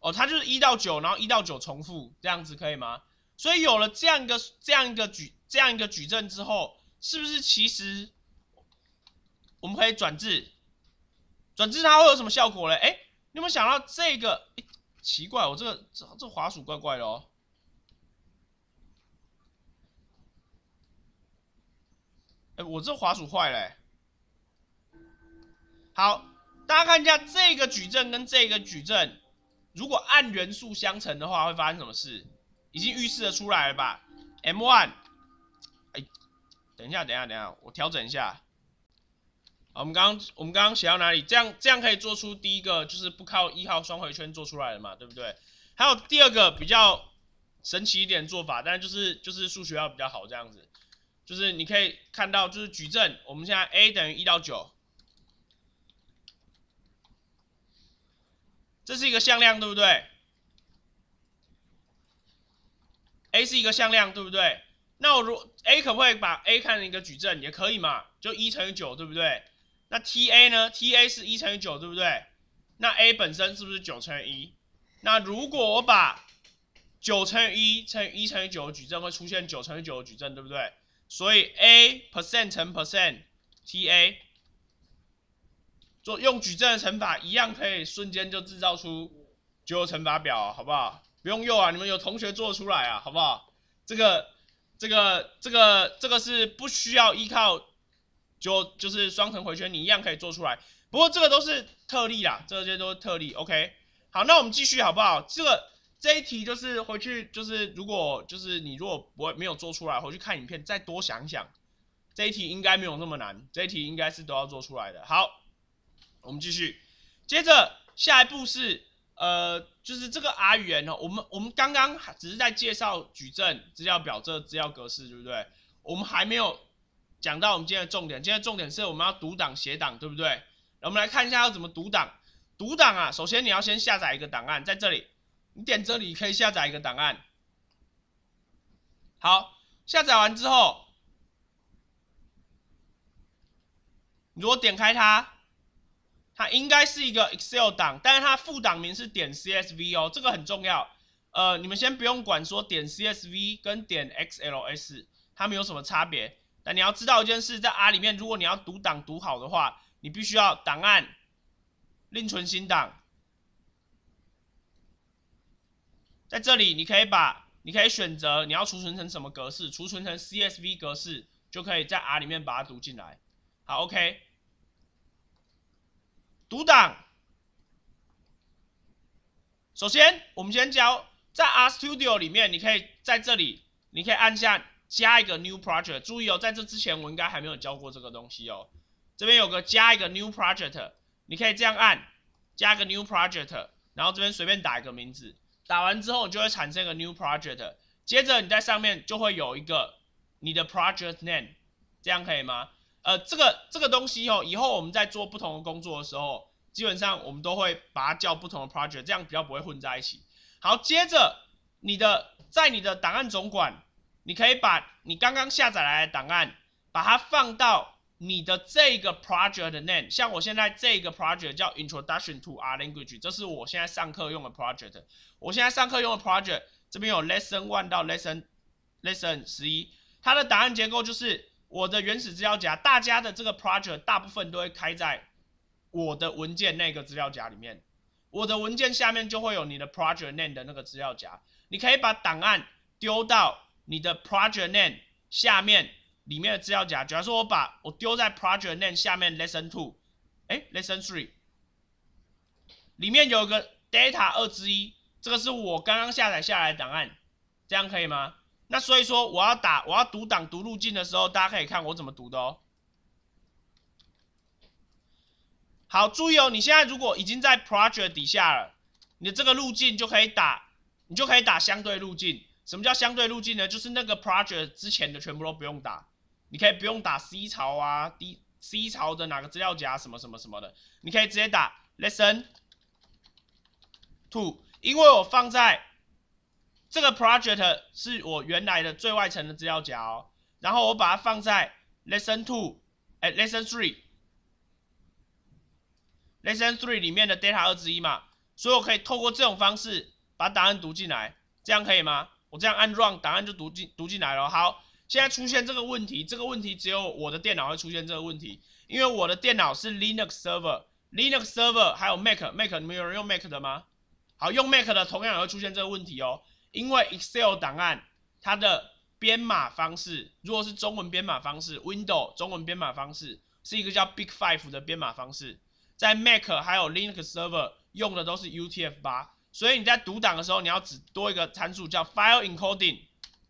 哦，它就是一到九，然后一到九重复这样子，可以吗？所以有了这样一个、这样一个矩、这样一个矩阵之后，是不是其实我们可以转置？转置它会有什么效果嘞？哎，你有没有想到这个？奇怪，我这个这这滑鼠怪怪的哦。哎，我这滑鼠坏了。好，大家看一下这个矩阵跟这个矩阵，如果按元素相乘的话，会发生什么事？已经预示的出来了吧？M one。哎，等一下，等一下，等一下，我调整一下。我们刚刚我们刚刚写到哪里？这样这样可以做出第一个，就是不靠一号双回圈做出来的嘛，对不对？还有第二个比较神奇一点做法，但就是就是数学要比较好这样子，就是你可以看到就是矩阵，我们现在 a 等于一到九，这是一个向量，对不对？a 是一个向量，对不对？那我如 a 可不可以把 a 看成一个矩阵？也可以嘛，就一乘以九，对不对？那 T A 呢？T A 是一乘以九，对不对？那 A 本身是不是九乘以一？那如果我把九乘以一乘以一乘以九矩阵，会出现九乘以九的矩阵，对不对？所以 A percent 乘 percent T A，做用矩阵的乘法，一样可以瞬间就制造出九的乘法表，好不好？不用用啊，你们有同学做出来啊，好不好？这个、这个、这个、这个是不需要依靠。就就是双层回圈，你一样可以做出来。不过这个都是特例啦，这些都是特例。OK，好，那我们继续好不好？这个这一题就是回去，就是如果就是你如果不没有做出来，回去看影片，再多想想。这一题应该没有那么难，这一题应该是都要做出来的。好，我们继续。接着下一步是，呃，就是这个 R 语言呢，我们我们刚刚只是在介绍矩阵、资料表这资料格式，对不对？我们还没有。讲到我们今天的重点，今天重点是我们要读档写档，对不对？我们来看一下要怎么读档。读档啊，首先你要先下载一个档案，在这里你点这里可以下载一个档案。好，下载完之后，如果点开它，它应该是一个 Excel 档，但是它副档名是点 CSV 哦，这个很重要。呃，你们先不用管说点 CSV 跟点 XLS 它们有什么差别。但你要知道一件事，在 R 里面，如果你要读档读好的话，你必须要档案另存新档。在这里，你可以把，你可以选择你要储存成什么格式，储存成 CSV 格式，就可以在 R 里面把它读进来。好，OK，读档。首先，我们先教在 RStudio 里面，你可以在这里，你可以按下。加一个 new project，注意哦，在这之前，我应该还没有教过这个东西哦。这边有个加一个 new project，你可以这样按，加一个 new project，然后这边随便打一个名字，打完之后就会产生一个 new project，接着你在上面就会有一个你的 project name，这样可以吗？呃，这个这个东西哦，以后我们在做不同的工作的时候，基本上我们都会把它叫不同的 project，这样比较不会混在一起。好，接着你的在你的档案总管。你可以把你刚刚下载来的档案，把它放到你的这个 project name。像我现在这个 project 叫 Introduction to R Language，这是我现在上课用的 project。我现在上课用的 project，这边有 lesson One 到 lesson lesson 十一。它的档案结构就是我的原始资料夹。大家的这个 project 大部分都会开在我的文件那个资料夹里面。我的文件下面就会有你的 project name 的那个资料夹。你可以把档案丢到。你的 project name 下面里面的资料夹，假如说我把我丢在 project name 下面 lesson two，哎 lesson three，里面有个 data 二之一，这个是我刚刚下载下来的档案，这样可以吗？那所以说我要打我要读档读路径的时候，大家可以看我怎么读的哦。好，注意哦，你现在如果已经在 project 底下了，你的这个路径就可以打，你就可以打相对路径。什么叫相对路径呢？就是那个 project 之前的全部都不用打，你可以不用打 C 槽啊，D C 槽的哪个资料夹什么什么什么的，你可以直接打 lesson two，因为我放在这个 project 是我原来的最外层的资料夹哦，然后我把它放在 lesson two，哎 lesson three，lesson three 里面的 data 二之一嘛，所以我可以透过这种方式把答案读进来，这样可以吗？我这样按 Run，档案就读进读进来了。好，现在出现这个问题，这个问题只有我的电脑会出现这个问题，因为我的电脑是 Linux server，Linux server 还有 Mac，Mac，你们有人用 Mac 的吗？好，用 Mac 的同样也会出现这个问题哦，因为 Excel 档案它的编码方式，如果是中文编码方式，Window 中文编码方式是一个叫 Big Five 的编码方式，在 Mac 还有 Linux server 用的都是 UTF 八。所以你在读档的时候，你要只多一个参数叫 file encoding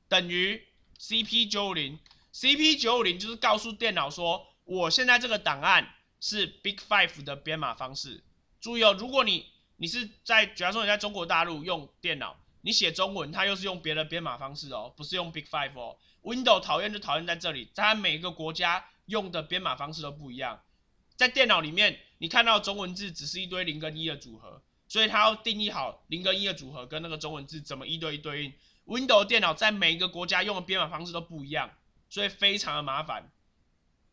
等于 CP 九五零，CP 九五零就是告诉电脑说，我现在这个档案是 Big Five 的编码方式。注意哦，如果你你是在，假如说你在中国大陆用电脑，你写中文，它又是用别的编码方式哦，不是用 Big Five 哦。Window 讨厌就讨厌在这里，它每一个国家用的编码方式都不一样。在电脑里面，你看到中文字只是一堆零跟一的组合。所以它要定义好零跟一的组合跟那个中文字怎么一对一对应。Windows 电脑在每一个国家用的编码方式都不一样，所以非常的麻烦。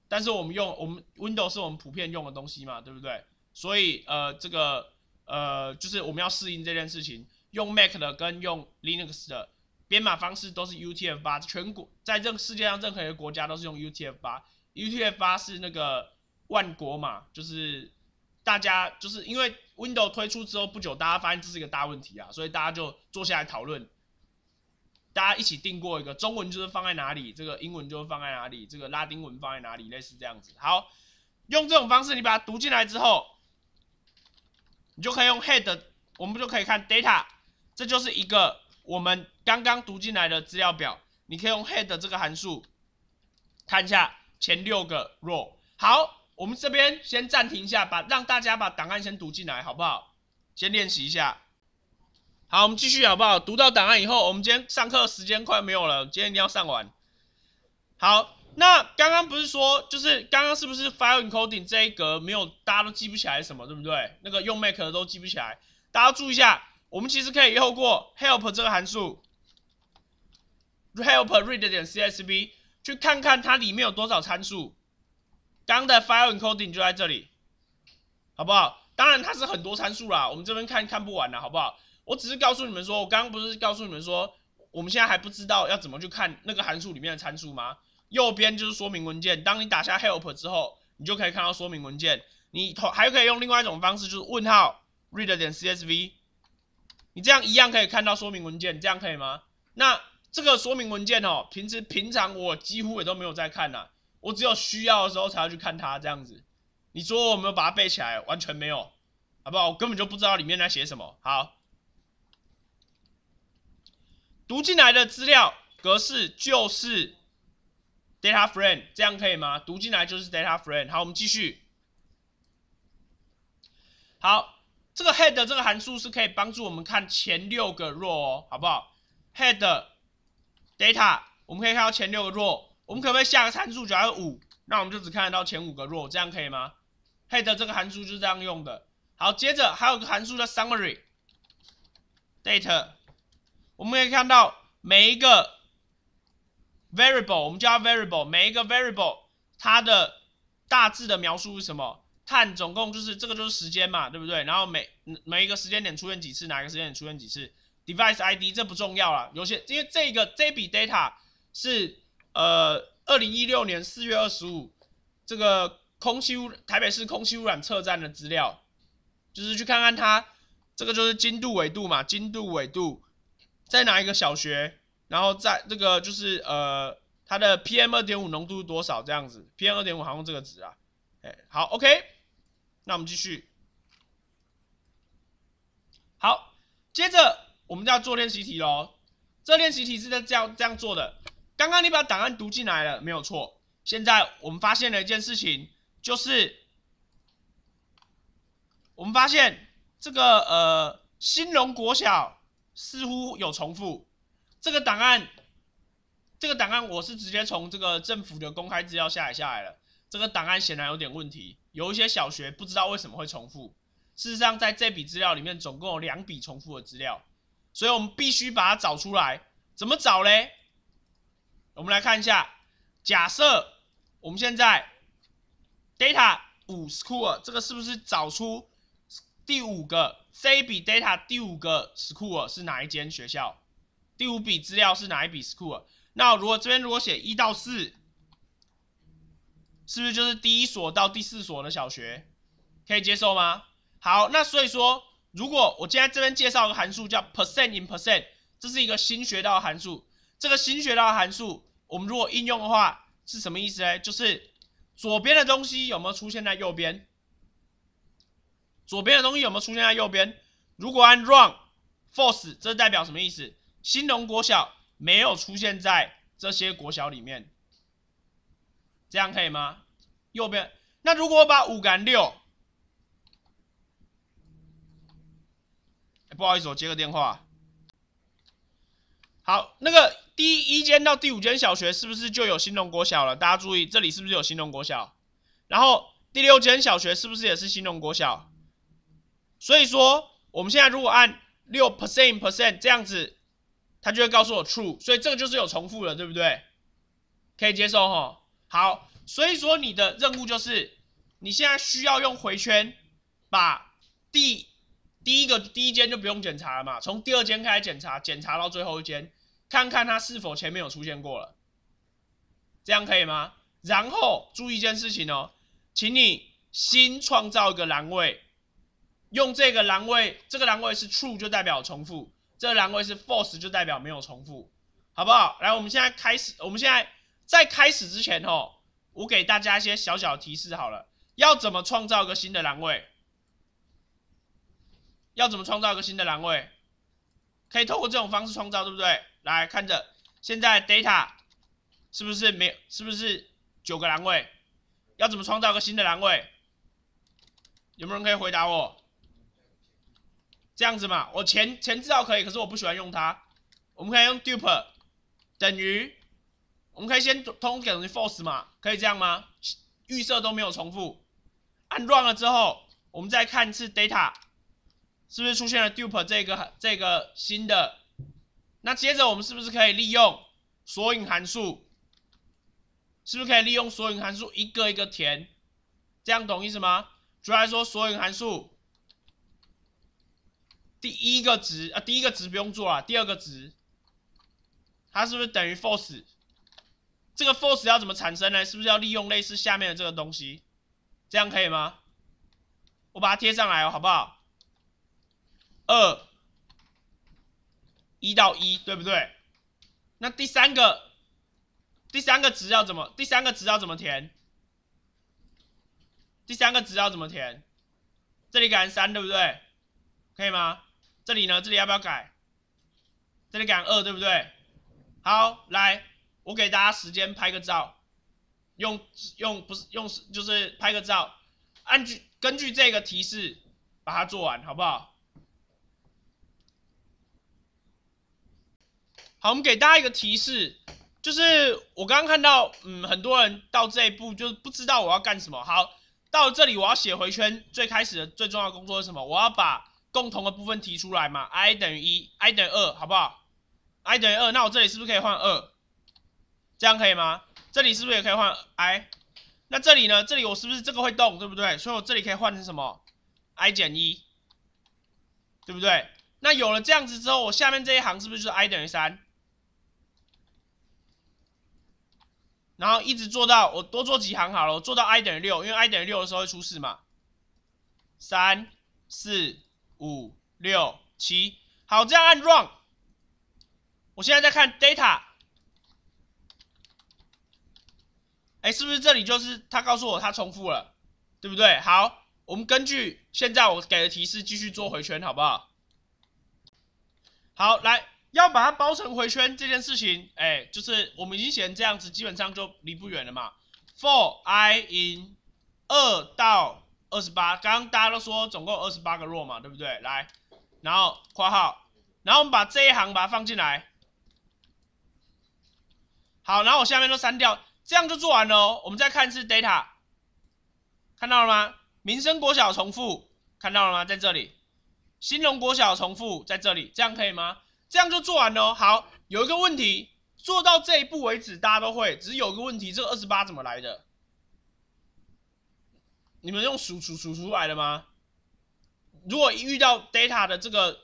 但是我们用我们 Windows 是我们普遍用的东西嘛，对不对？所以呃这个呃就是我们要适应这件事情。用 Mac 的跟用 Linux 的编码方式都是 UTF-8，全国在这个世界上任何一个国家都是用 UTF-8。UTF-8 是那个万国码，就是大家就是因为。Windows 推出之后不久，大家发现这是一个大问题啊，所以大家就坐下来讨论，大家一起定过一个中文就是放在哪里，这个英文就是放在哪里，这个拉丁文放在哪里，类似这样子。好，用这种方式，你把它读进来之后，你就可以用 head，我们就可以看 data，这就是一个我们刚刚读进来的资料表。你可以用 head 这个函数，看一下前六个 row。好。我们这边先暂停一下，把让大家把档案先读进来，好不好？先练习一下。好，我们继续好不好？读到档案以后，我们今天上课时间快没有了，今天一定要上完。好，那刚刚不是说，就是刚刚是不是 file encoding 这一格没有，大家都记不起来什么，对不对？那个用 m a e 的都记不起来，大家注意一下。我们其实可以透过 help 这个函数，help read 点 csv 去看看它里面有多少参数。刚的 file encoding 就在这里，好不好？当然它是很多参数啦，我们这边看看不完啦，好不好？我只是告诉你们说，我刚刚不是告诉你们说，我们现在还不知道要怎么去看那个函数里面的参数吗？右边就是说明文件，当你打下 help 之后，你就可以看到说明文件。你还可以用另外一种方式，就是问号 read 点 csv，你这样一样可以看到说明文件，这样可以吗？那这个说明文件哦，平时平常我几乎也都没有在看呢。我只有需要的时候才要去看它这样子。你说我没有把它背起来，完全没有，好不好？我根本就不知道里面在写什么。好，读进来的资料格式就是 data frame，这样可以吗？读进来就是 data frame。好，我们继续。好，这个 head 这个函数是可以帮助我们看前六个 row，好不好？head data，我们可以看到前六个 row。我们可不可以下个参数，就下五？那我们就只看得到前五个 row，这样可以吗？head 这个函数就是这样用的。好，接着还有个函数叫 summary data，我们可以看到每一个 variable，我们叫 variable，每一个 variable 它的大致的描述是什么？碳总共就是这个就是时间嘛，对不对？然后每每一个时间点出现几次，哪一个时间点出现几次？Device ID 这不重要了，有些因为这个这笔 data 是呃，二零一六年四月二十五，这个空气污台北市空气污染测站的资料，就是去看看它，这个就是经度纬度嘛，经度纬度在哪一个小学，然后在这个就是呃，它的 PM 二点五浓度多少这样子，PM 二点五好像这个值啊，哎，好，OK，那我们继续，好，接着我们就要做练习题喽，这练习题是在这样这样做的。刚刚你把档案读进来了，没有错。现在我们发现了一件事情，就是我们发现这个呃新隆国小似乎有重复。这个档案，这个档案我是直接从这个政府的公开资料下载下来了。这个档案显然有点问题，有一些小学不知道为什么会重复。事实上，在这笔资料里面，总共有两笔重复的资料，所以我们必须把它找出来。怎么找嘞？我们来看一下，假设我们现在 data 五 school 这个是不是找出第五个 C 比 data 第五个 school 是哪一间学校？第五笔资料是哪一笔 school？那如果这边如果写一到四，是不是就是第一所到第四所的小学？可以接受吗？好，那所以说，如果我今天这边介绍个函数叫 percent in percent，这是一个新学到的函数，这个新学到的函数。我们如果应用的话，是什么意思呢？就是左边的东西有没有出现在右边？左边的东西有没有出现在右边？如果按 wrong、f o r s e 这代表什么意思？新农国小没有出现在这些国小里面，这样可以吗？右边。那如果我把五跟六，不好意思，我接个电话。好，那个第一间到第五间小学是不是就有新隆国小了？大家注意，这里是不是有新隆国小？然后第六间小学是不是也是新隆国小？所以说，我们现在如果按六 percent percent 这样子，它就会告诉我 true，所以这个就是有重复了，对不对？可以接受哈。好，所以说你的任务就是，你现在需要用回圈把第第一个第一间就不用检查了嘛，从第二间开始检查，检查到最后一间。看看它是否前面有出现过了，这样可以吗？然后注意一件事情哦，请你新创造一个栏位，用这个栏位，这个栏位是 True 就代表重复，这个栏位是 False 就代表没有重复，好不好？来，我们现在开始，我们现在在开始之前哦，我给大家一些小小的提示好了，要怎么创造一个新的栏位？要怎么创造一个新的栏位？可以透过这种方式创造，对不对？来看着，现在 data 是不是没？是不是九个栏位？要怎么创造个新的栏位？有没有人可以回答我？这样子嘛，我前前置造可以，可是我不喜欢用它。我们可以用 dup，e 等于，我们可以先通等于 false 嘛，可以这样吗？预设都没有重复，按 run 了之后，我们再看一次 data，是不是出现了 dup e 这个这个新的？那接着我们是不是可以利用索引函数？是不是可以利用索引函数一个一个填？这样懂意思吗？举来说索引函数，第一个值啊，第一个值不用做啊，第二个值，它是不是等于 false？这个 false 要怎么产生呢？是不是要利用类似下面的这个东西？这样可以吗？我把它贴上来哦，好不好？二。一到一对不对？那第三个，第三个值要怎么？第三个值要怎么填？第三个值要怎么填？这里改成三对不对？可以吗？这里呢？这里要不要改？这里改成二对不对？好，来，我给大家时间拍个照，用用不是用就是拍个照，按据根据这个提示把它做完好不好？好，我们给大家一个提示，就是我刚刚看到，嗯，很多人到这一步就是不知道我要干什么。好，到这里我要写回圈，最开始的最重要工作是什么？我要把共同的部分提出来嘛。i 等于一，i 等于二，好不好？i 等于二，那我这里是不是可以换二？这样可以吗？这里是不是也可以换 i？那这里呢？这里我是不是这个会动，对不对？所以我这里可以换成什么？i 减一，对不对？那有了这样子之后，我下面这一行是不是就是 i 等于三？然后一直做到我多做几行好了，我做到 i 等于六，因为 i 等于六的时候会出事嘛。三、四、五、六、七，好，这样按 Run。我现在在看 data。哎，是不是这里就是他告诉我他重复了，对不对？好，我们根据现在我给的提示继续做回圈好不好？好，来。要把它包成回圈这件事情，哎，就是我们以前这样子，基本上就离不远了嘛。for i in 二到二十八，刚刚大家都说总共二十八个 row 嘛，对不对？来，然后括号，然后我们把这一行把它放进来。好，然后我下面都删掉，这样就做完了。哦。我们再看一次 data，看到了吗？民生国小重复，看到了吗？在这里，新隆国小重复在这里，这样可以吗？这样就做完了。好，有一个问题，做到这一步为止，大家都会，只是有个问题，这个二十八怎么来的？你们用数数数出来的吗？如果遇到 data 的这个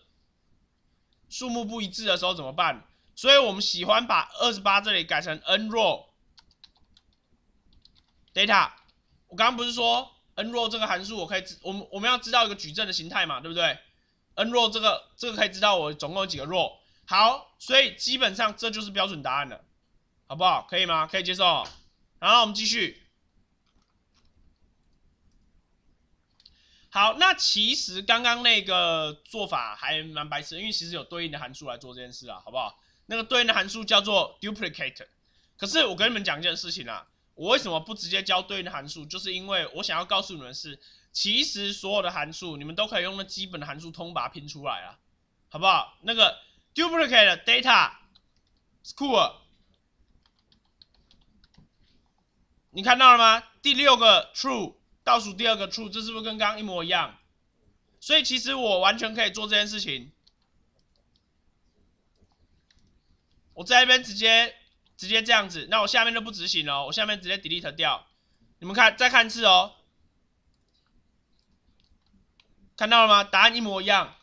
数目不一致的时候怎么办？所以我们喜欢把二十八这里改成 nrow data。我刚刚不是说 nrow 这个函数，我可以，我我们要知道一个矩阵的形态嘛，对不对？n 弱这个这个可以知道我总共有几个弱，好，所以基本上这就是标准答案了，好不好？可以吗？可以接受。然后我们继续。好，那其实刚刚那个做法还蛮白痴，因为其实有对应的函数来做这件事啊，好不好？那个对应的函数叫做 duplicate。可是我跟你们讲一件事情啊，我为什么不直接教对应的函数？就是因为我想要告诉你们是。其实所有的函数，你们都可以用那基本的函数通把它拼出来啊，好不好？那个 duplicate data s c h o o l 你看到了吗？第六个 true，倒数第二个 true，这是不是跟刚刚一模一样？所以其实我完全可以做这件事情。我在那边直接直接这样子，那我下面就不执行了，我下面直接 delete 掉。你们看，再看一次哦。看到了吗？答案一模一样。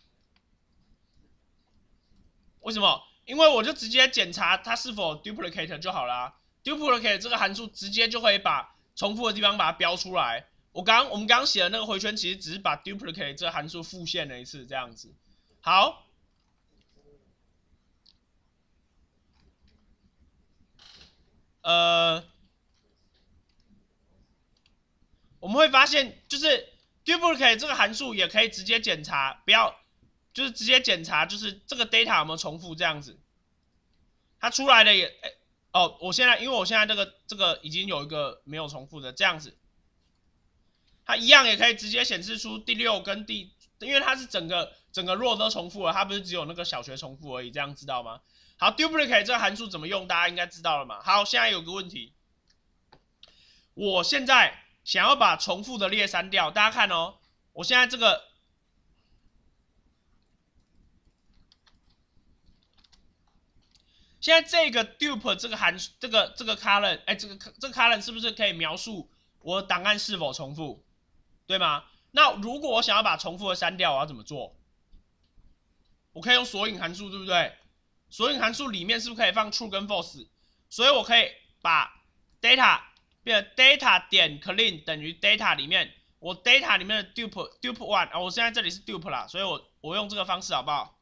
为什么？因为我就直接检查它是否 duplicate 就好了。duplicate 这个函数直接就可以把重复的地方把它标出来。我刚我们刚写的那个回圈，其实只是把 duplicate 这个函数复现了一次，这样子。好。呃，我们会发现就是。duplicate 这个函数也可以直接检查，不要，就是直接检查，就是这个 data 有没有重复这样子，它出来的也，哎，哦，我现在因为我现在这个这个已经有一个没有重复的这样子，它一样也可以直接显示出第六跟第，因为它是整个整个 row 都重复了，它不是只有那个小学重复而已，这样知道吗？好，duplicate 这个函数怎么用，大家应该知道了嘛？好，现在有个问题，我现在。想要把重复的列删掉，大家看哦。我现在这个，现在这个 dup e 这个函，这个这个 c l o r n 哎，这个这个 c l o r n 是不是可以描述我档案是否重复，对吗？那如果我想要把重复的删掉，我要怎么做？我可以用索引函数，对不对？索引函数里面是不是可以放 true 跟 false？所以我可以把 data。变 data 点 clean 等于 data 里面，我 data 里面的 dup dup one 啊，我现在这里是 dup 啦，所以我我用这个方式好不好？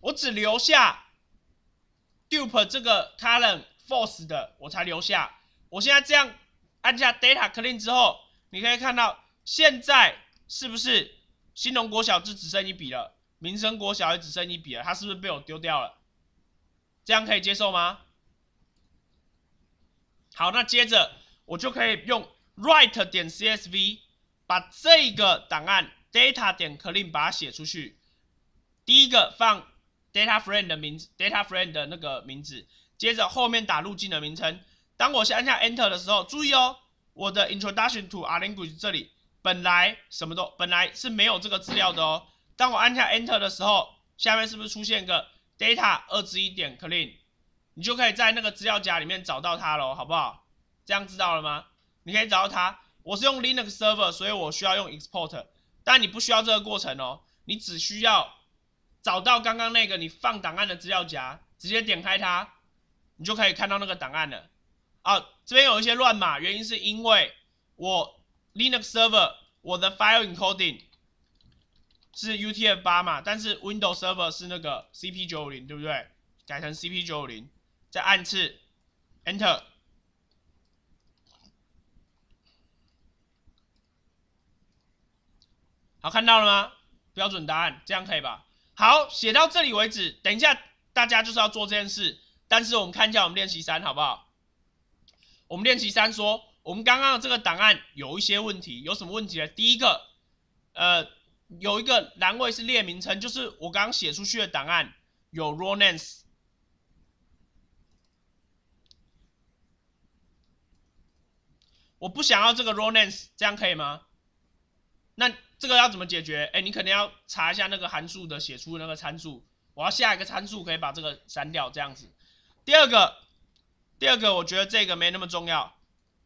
我只留下 dup 这个 column false 的，我才留下。我现在这样按下 data clean 之后，你可以看到现在是不是新农国小就只剩一笔了，民生国小也只剩一笔了，它是不是被我丢掉了？这样可以接受吗？好，那接着我就可以用 write 点 csv 把这个档案 data 点 clean 把它写出去。第一个放 data frame 的名字 data frame 的那个名字，接着后面打路径的名称。当我按下 enter 的时候，注意哦，我的 introduction to a language 这里本来什么都本来是没有这个资料的哦。当我按下 enter 的时候，下面是不是出现个？data 二之一点 clean，你就可以在那个资料夹里面找到它喽，好不好？这样知道了吗？你可以找到它。我是用 Linux server，所以我需要用 export，但你不需要这个过程哦。你只需要找到刚刚那个你放档案的资料夹，直接点开它，你就可以看到那个档案了。啊，这边有一些乱码，原因是因为我 Linux server 我的 file encoding。是 UTF 八嘛，但是 Windows Server 是那个 CP 九五零，对不对？改成 CP 九五零，再按次 Enter。好，看到了吗？标准答案这样可以吧？好，写到这里为止。等一下，大家就是要做这件事。但是我们看一下我们练习三好不好？我们练习三说，我们刚刚的这个档案有一些问题，有什么问题呢？第一个，呃。有一个栏位是列名称，就是我刚刚写出去的档案有 raw names，我不想要这个 raw names，这样可以吗？那这个要怎么解决？哎，你肯定要查一下那个函数的写出那个参数，我要下一个参数可以把这个删掉这样子。第二个，第二个我觉得这个没那么重要，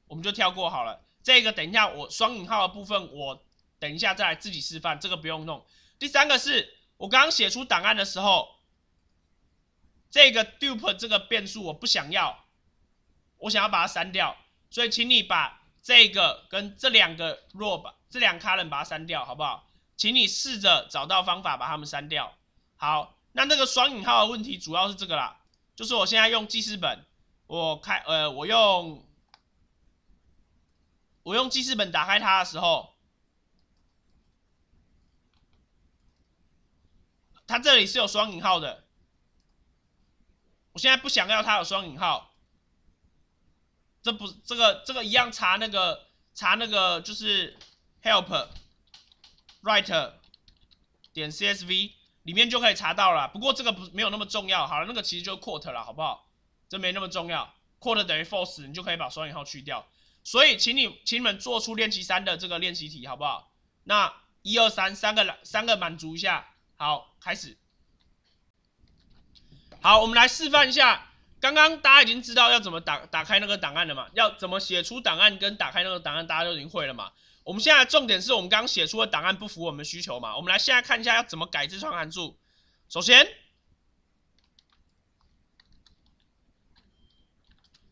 我们就跳过好了。这个等一下我双引号的部分我。等一下，再来自己示范，这个不用弄。第三个是我刚刚写出档案的时候，这个 dup 这个变数我不想要，我想要把它删掉，所以请你把这个跟这两个 rob 这两 c o l m n 把它删掉，好不好？请你试着找到方法把它们删掉。好，那那个双引号的问题主要是这个啦，就是我现在用记事本，我开呃，我用我用记事本打开它的时候。它这里是有双引号的，我现在不想要它有双引号，这不这个这个一样查那个查那个就是 help write 点 csv 里面就可以查到了。不过这个不没有那么重要，好了，那个其实就是 quote 了，好不好？这没那么重要，quote 等于 false，你就可以把双引号去掉。所以，请你请你们做出练习三的这个练习题，好不好？那一二三三个三个满足一下。好，开始。好，我们来示范一下。刚刚大家已经知道要怎么打打开那个档案了嘛？要怎么写出档案跟打开那个档案，大家都已经会了嘛？我们现在重点是我们刚写出的档案不符我们需求嘛？我们来现在看一下要怎么改这串函数。首先，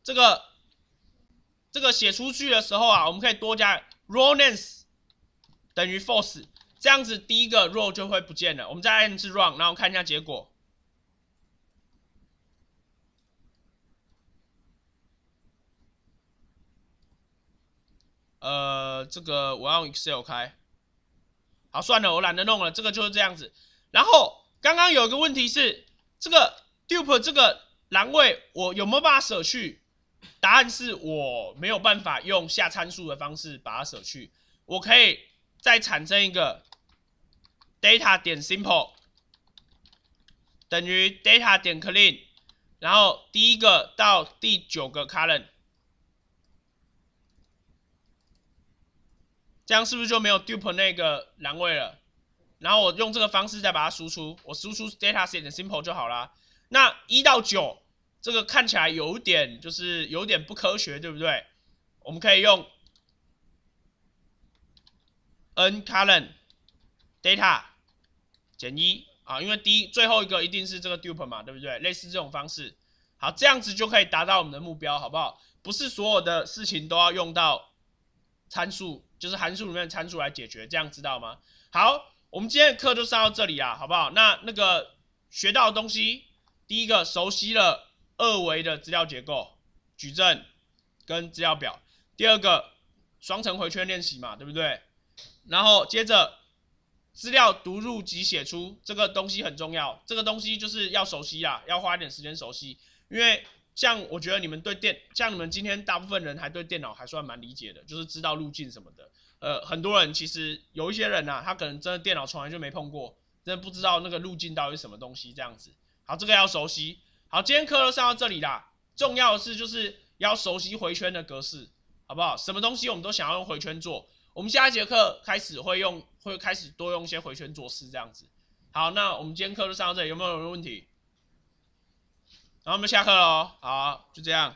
这个这个写出去的时候啊，我们可以多加 raw_lines 等于 force。这样子第一个 row 就会不见了。我们再按一次 run，然后看一下结果。呃，这个我要用 Excel 开。好，算了，我懒得弄了。这个就是这样子。然后刚刚有一个问题是，这个 dup e 这个栏位我有没有办法舍去？答案是，我没有办法用下参数的方式把它舍去。我可以再产生一个。data 点 simple 等于 data 点 clean，然后第一个到第九个 column，这样是不是就没有 dup 那个栏位了？然后我用这个方式再把它输出，我输出 data 点 simple 就好了。那一到九这个看起来有点就是有点不科学，对不对？我们可以用 n column data。减一啊，因为第一最后一个一定是这个 d u p e 嘛，对不对？类似这种方式，好，这样子就可以达到我们的目标，好不好？不是所有的事情都要用到参数，就是函数里面的参数来解决，这样知道吗？好，我们今天的课就上到这里啊，好不好？那那个学到的东西，第一个熟悉了二维的资料结构，矩阵跟资料表，第二个双层回圈练习嘛，对不对？然后接着。资料读入及写出这个东西很重要，这个东西就是要熟悉啦，要花一点时间熟悉。因为像我觉得你们对电，像你们今天大部分人还对电脑还算蛮理解的，就是知道路径什么的。呃，很多人其实有一些人呐，他可能真的电脑从来就没碰过，真的不知道那个路径到底是什么东西这样子。好，这个要熟悉。好，今天课都上到这里啦。重要的是就是要熟悉回圈的格式，好不好？什么东西我们都想要用回圈做。我们下一节课开始会用，会开始多用一些回圈做事这样子。好，那我们今天课就上到这里，有没有什么问题？然后我们就下课喽。好，就这样。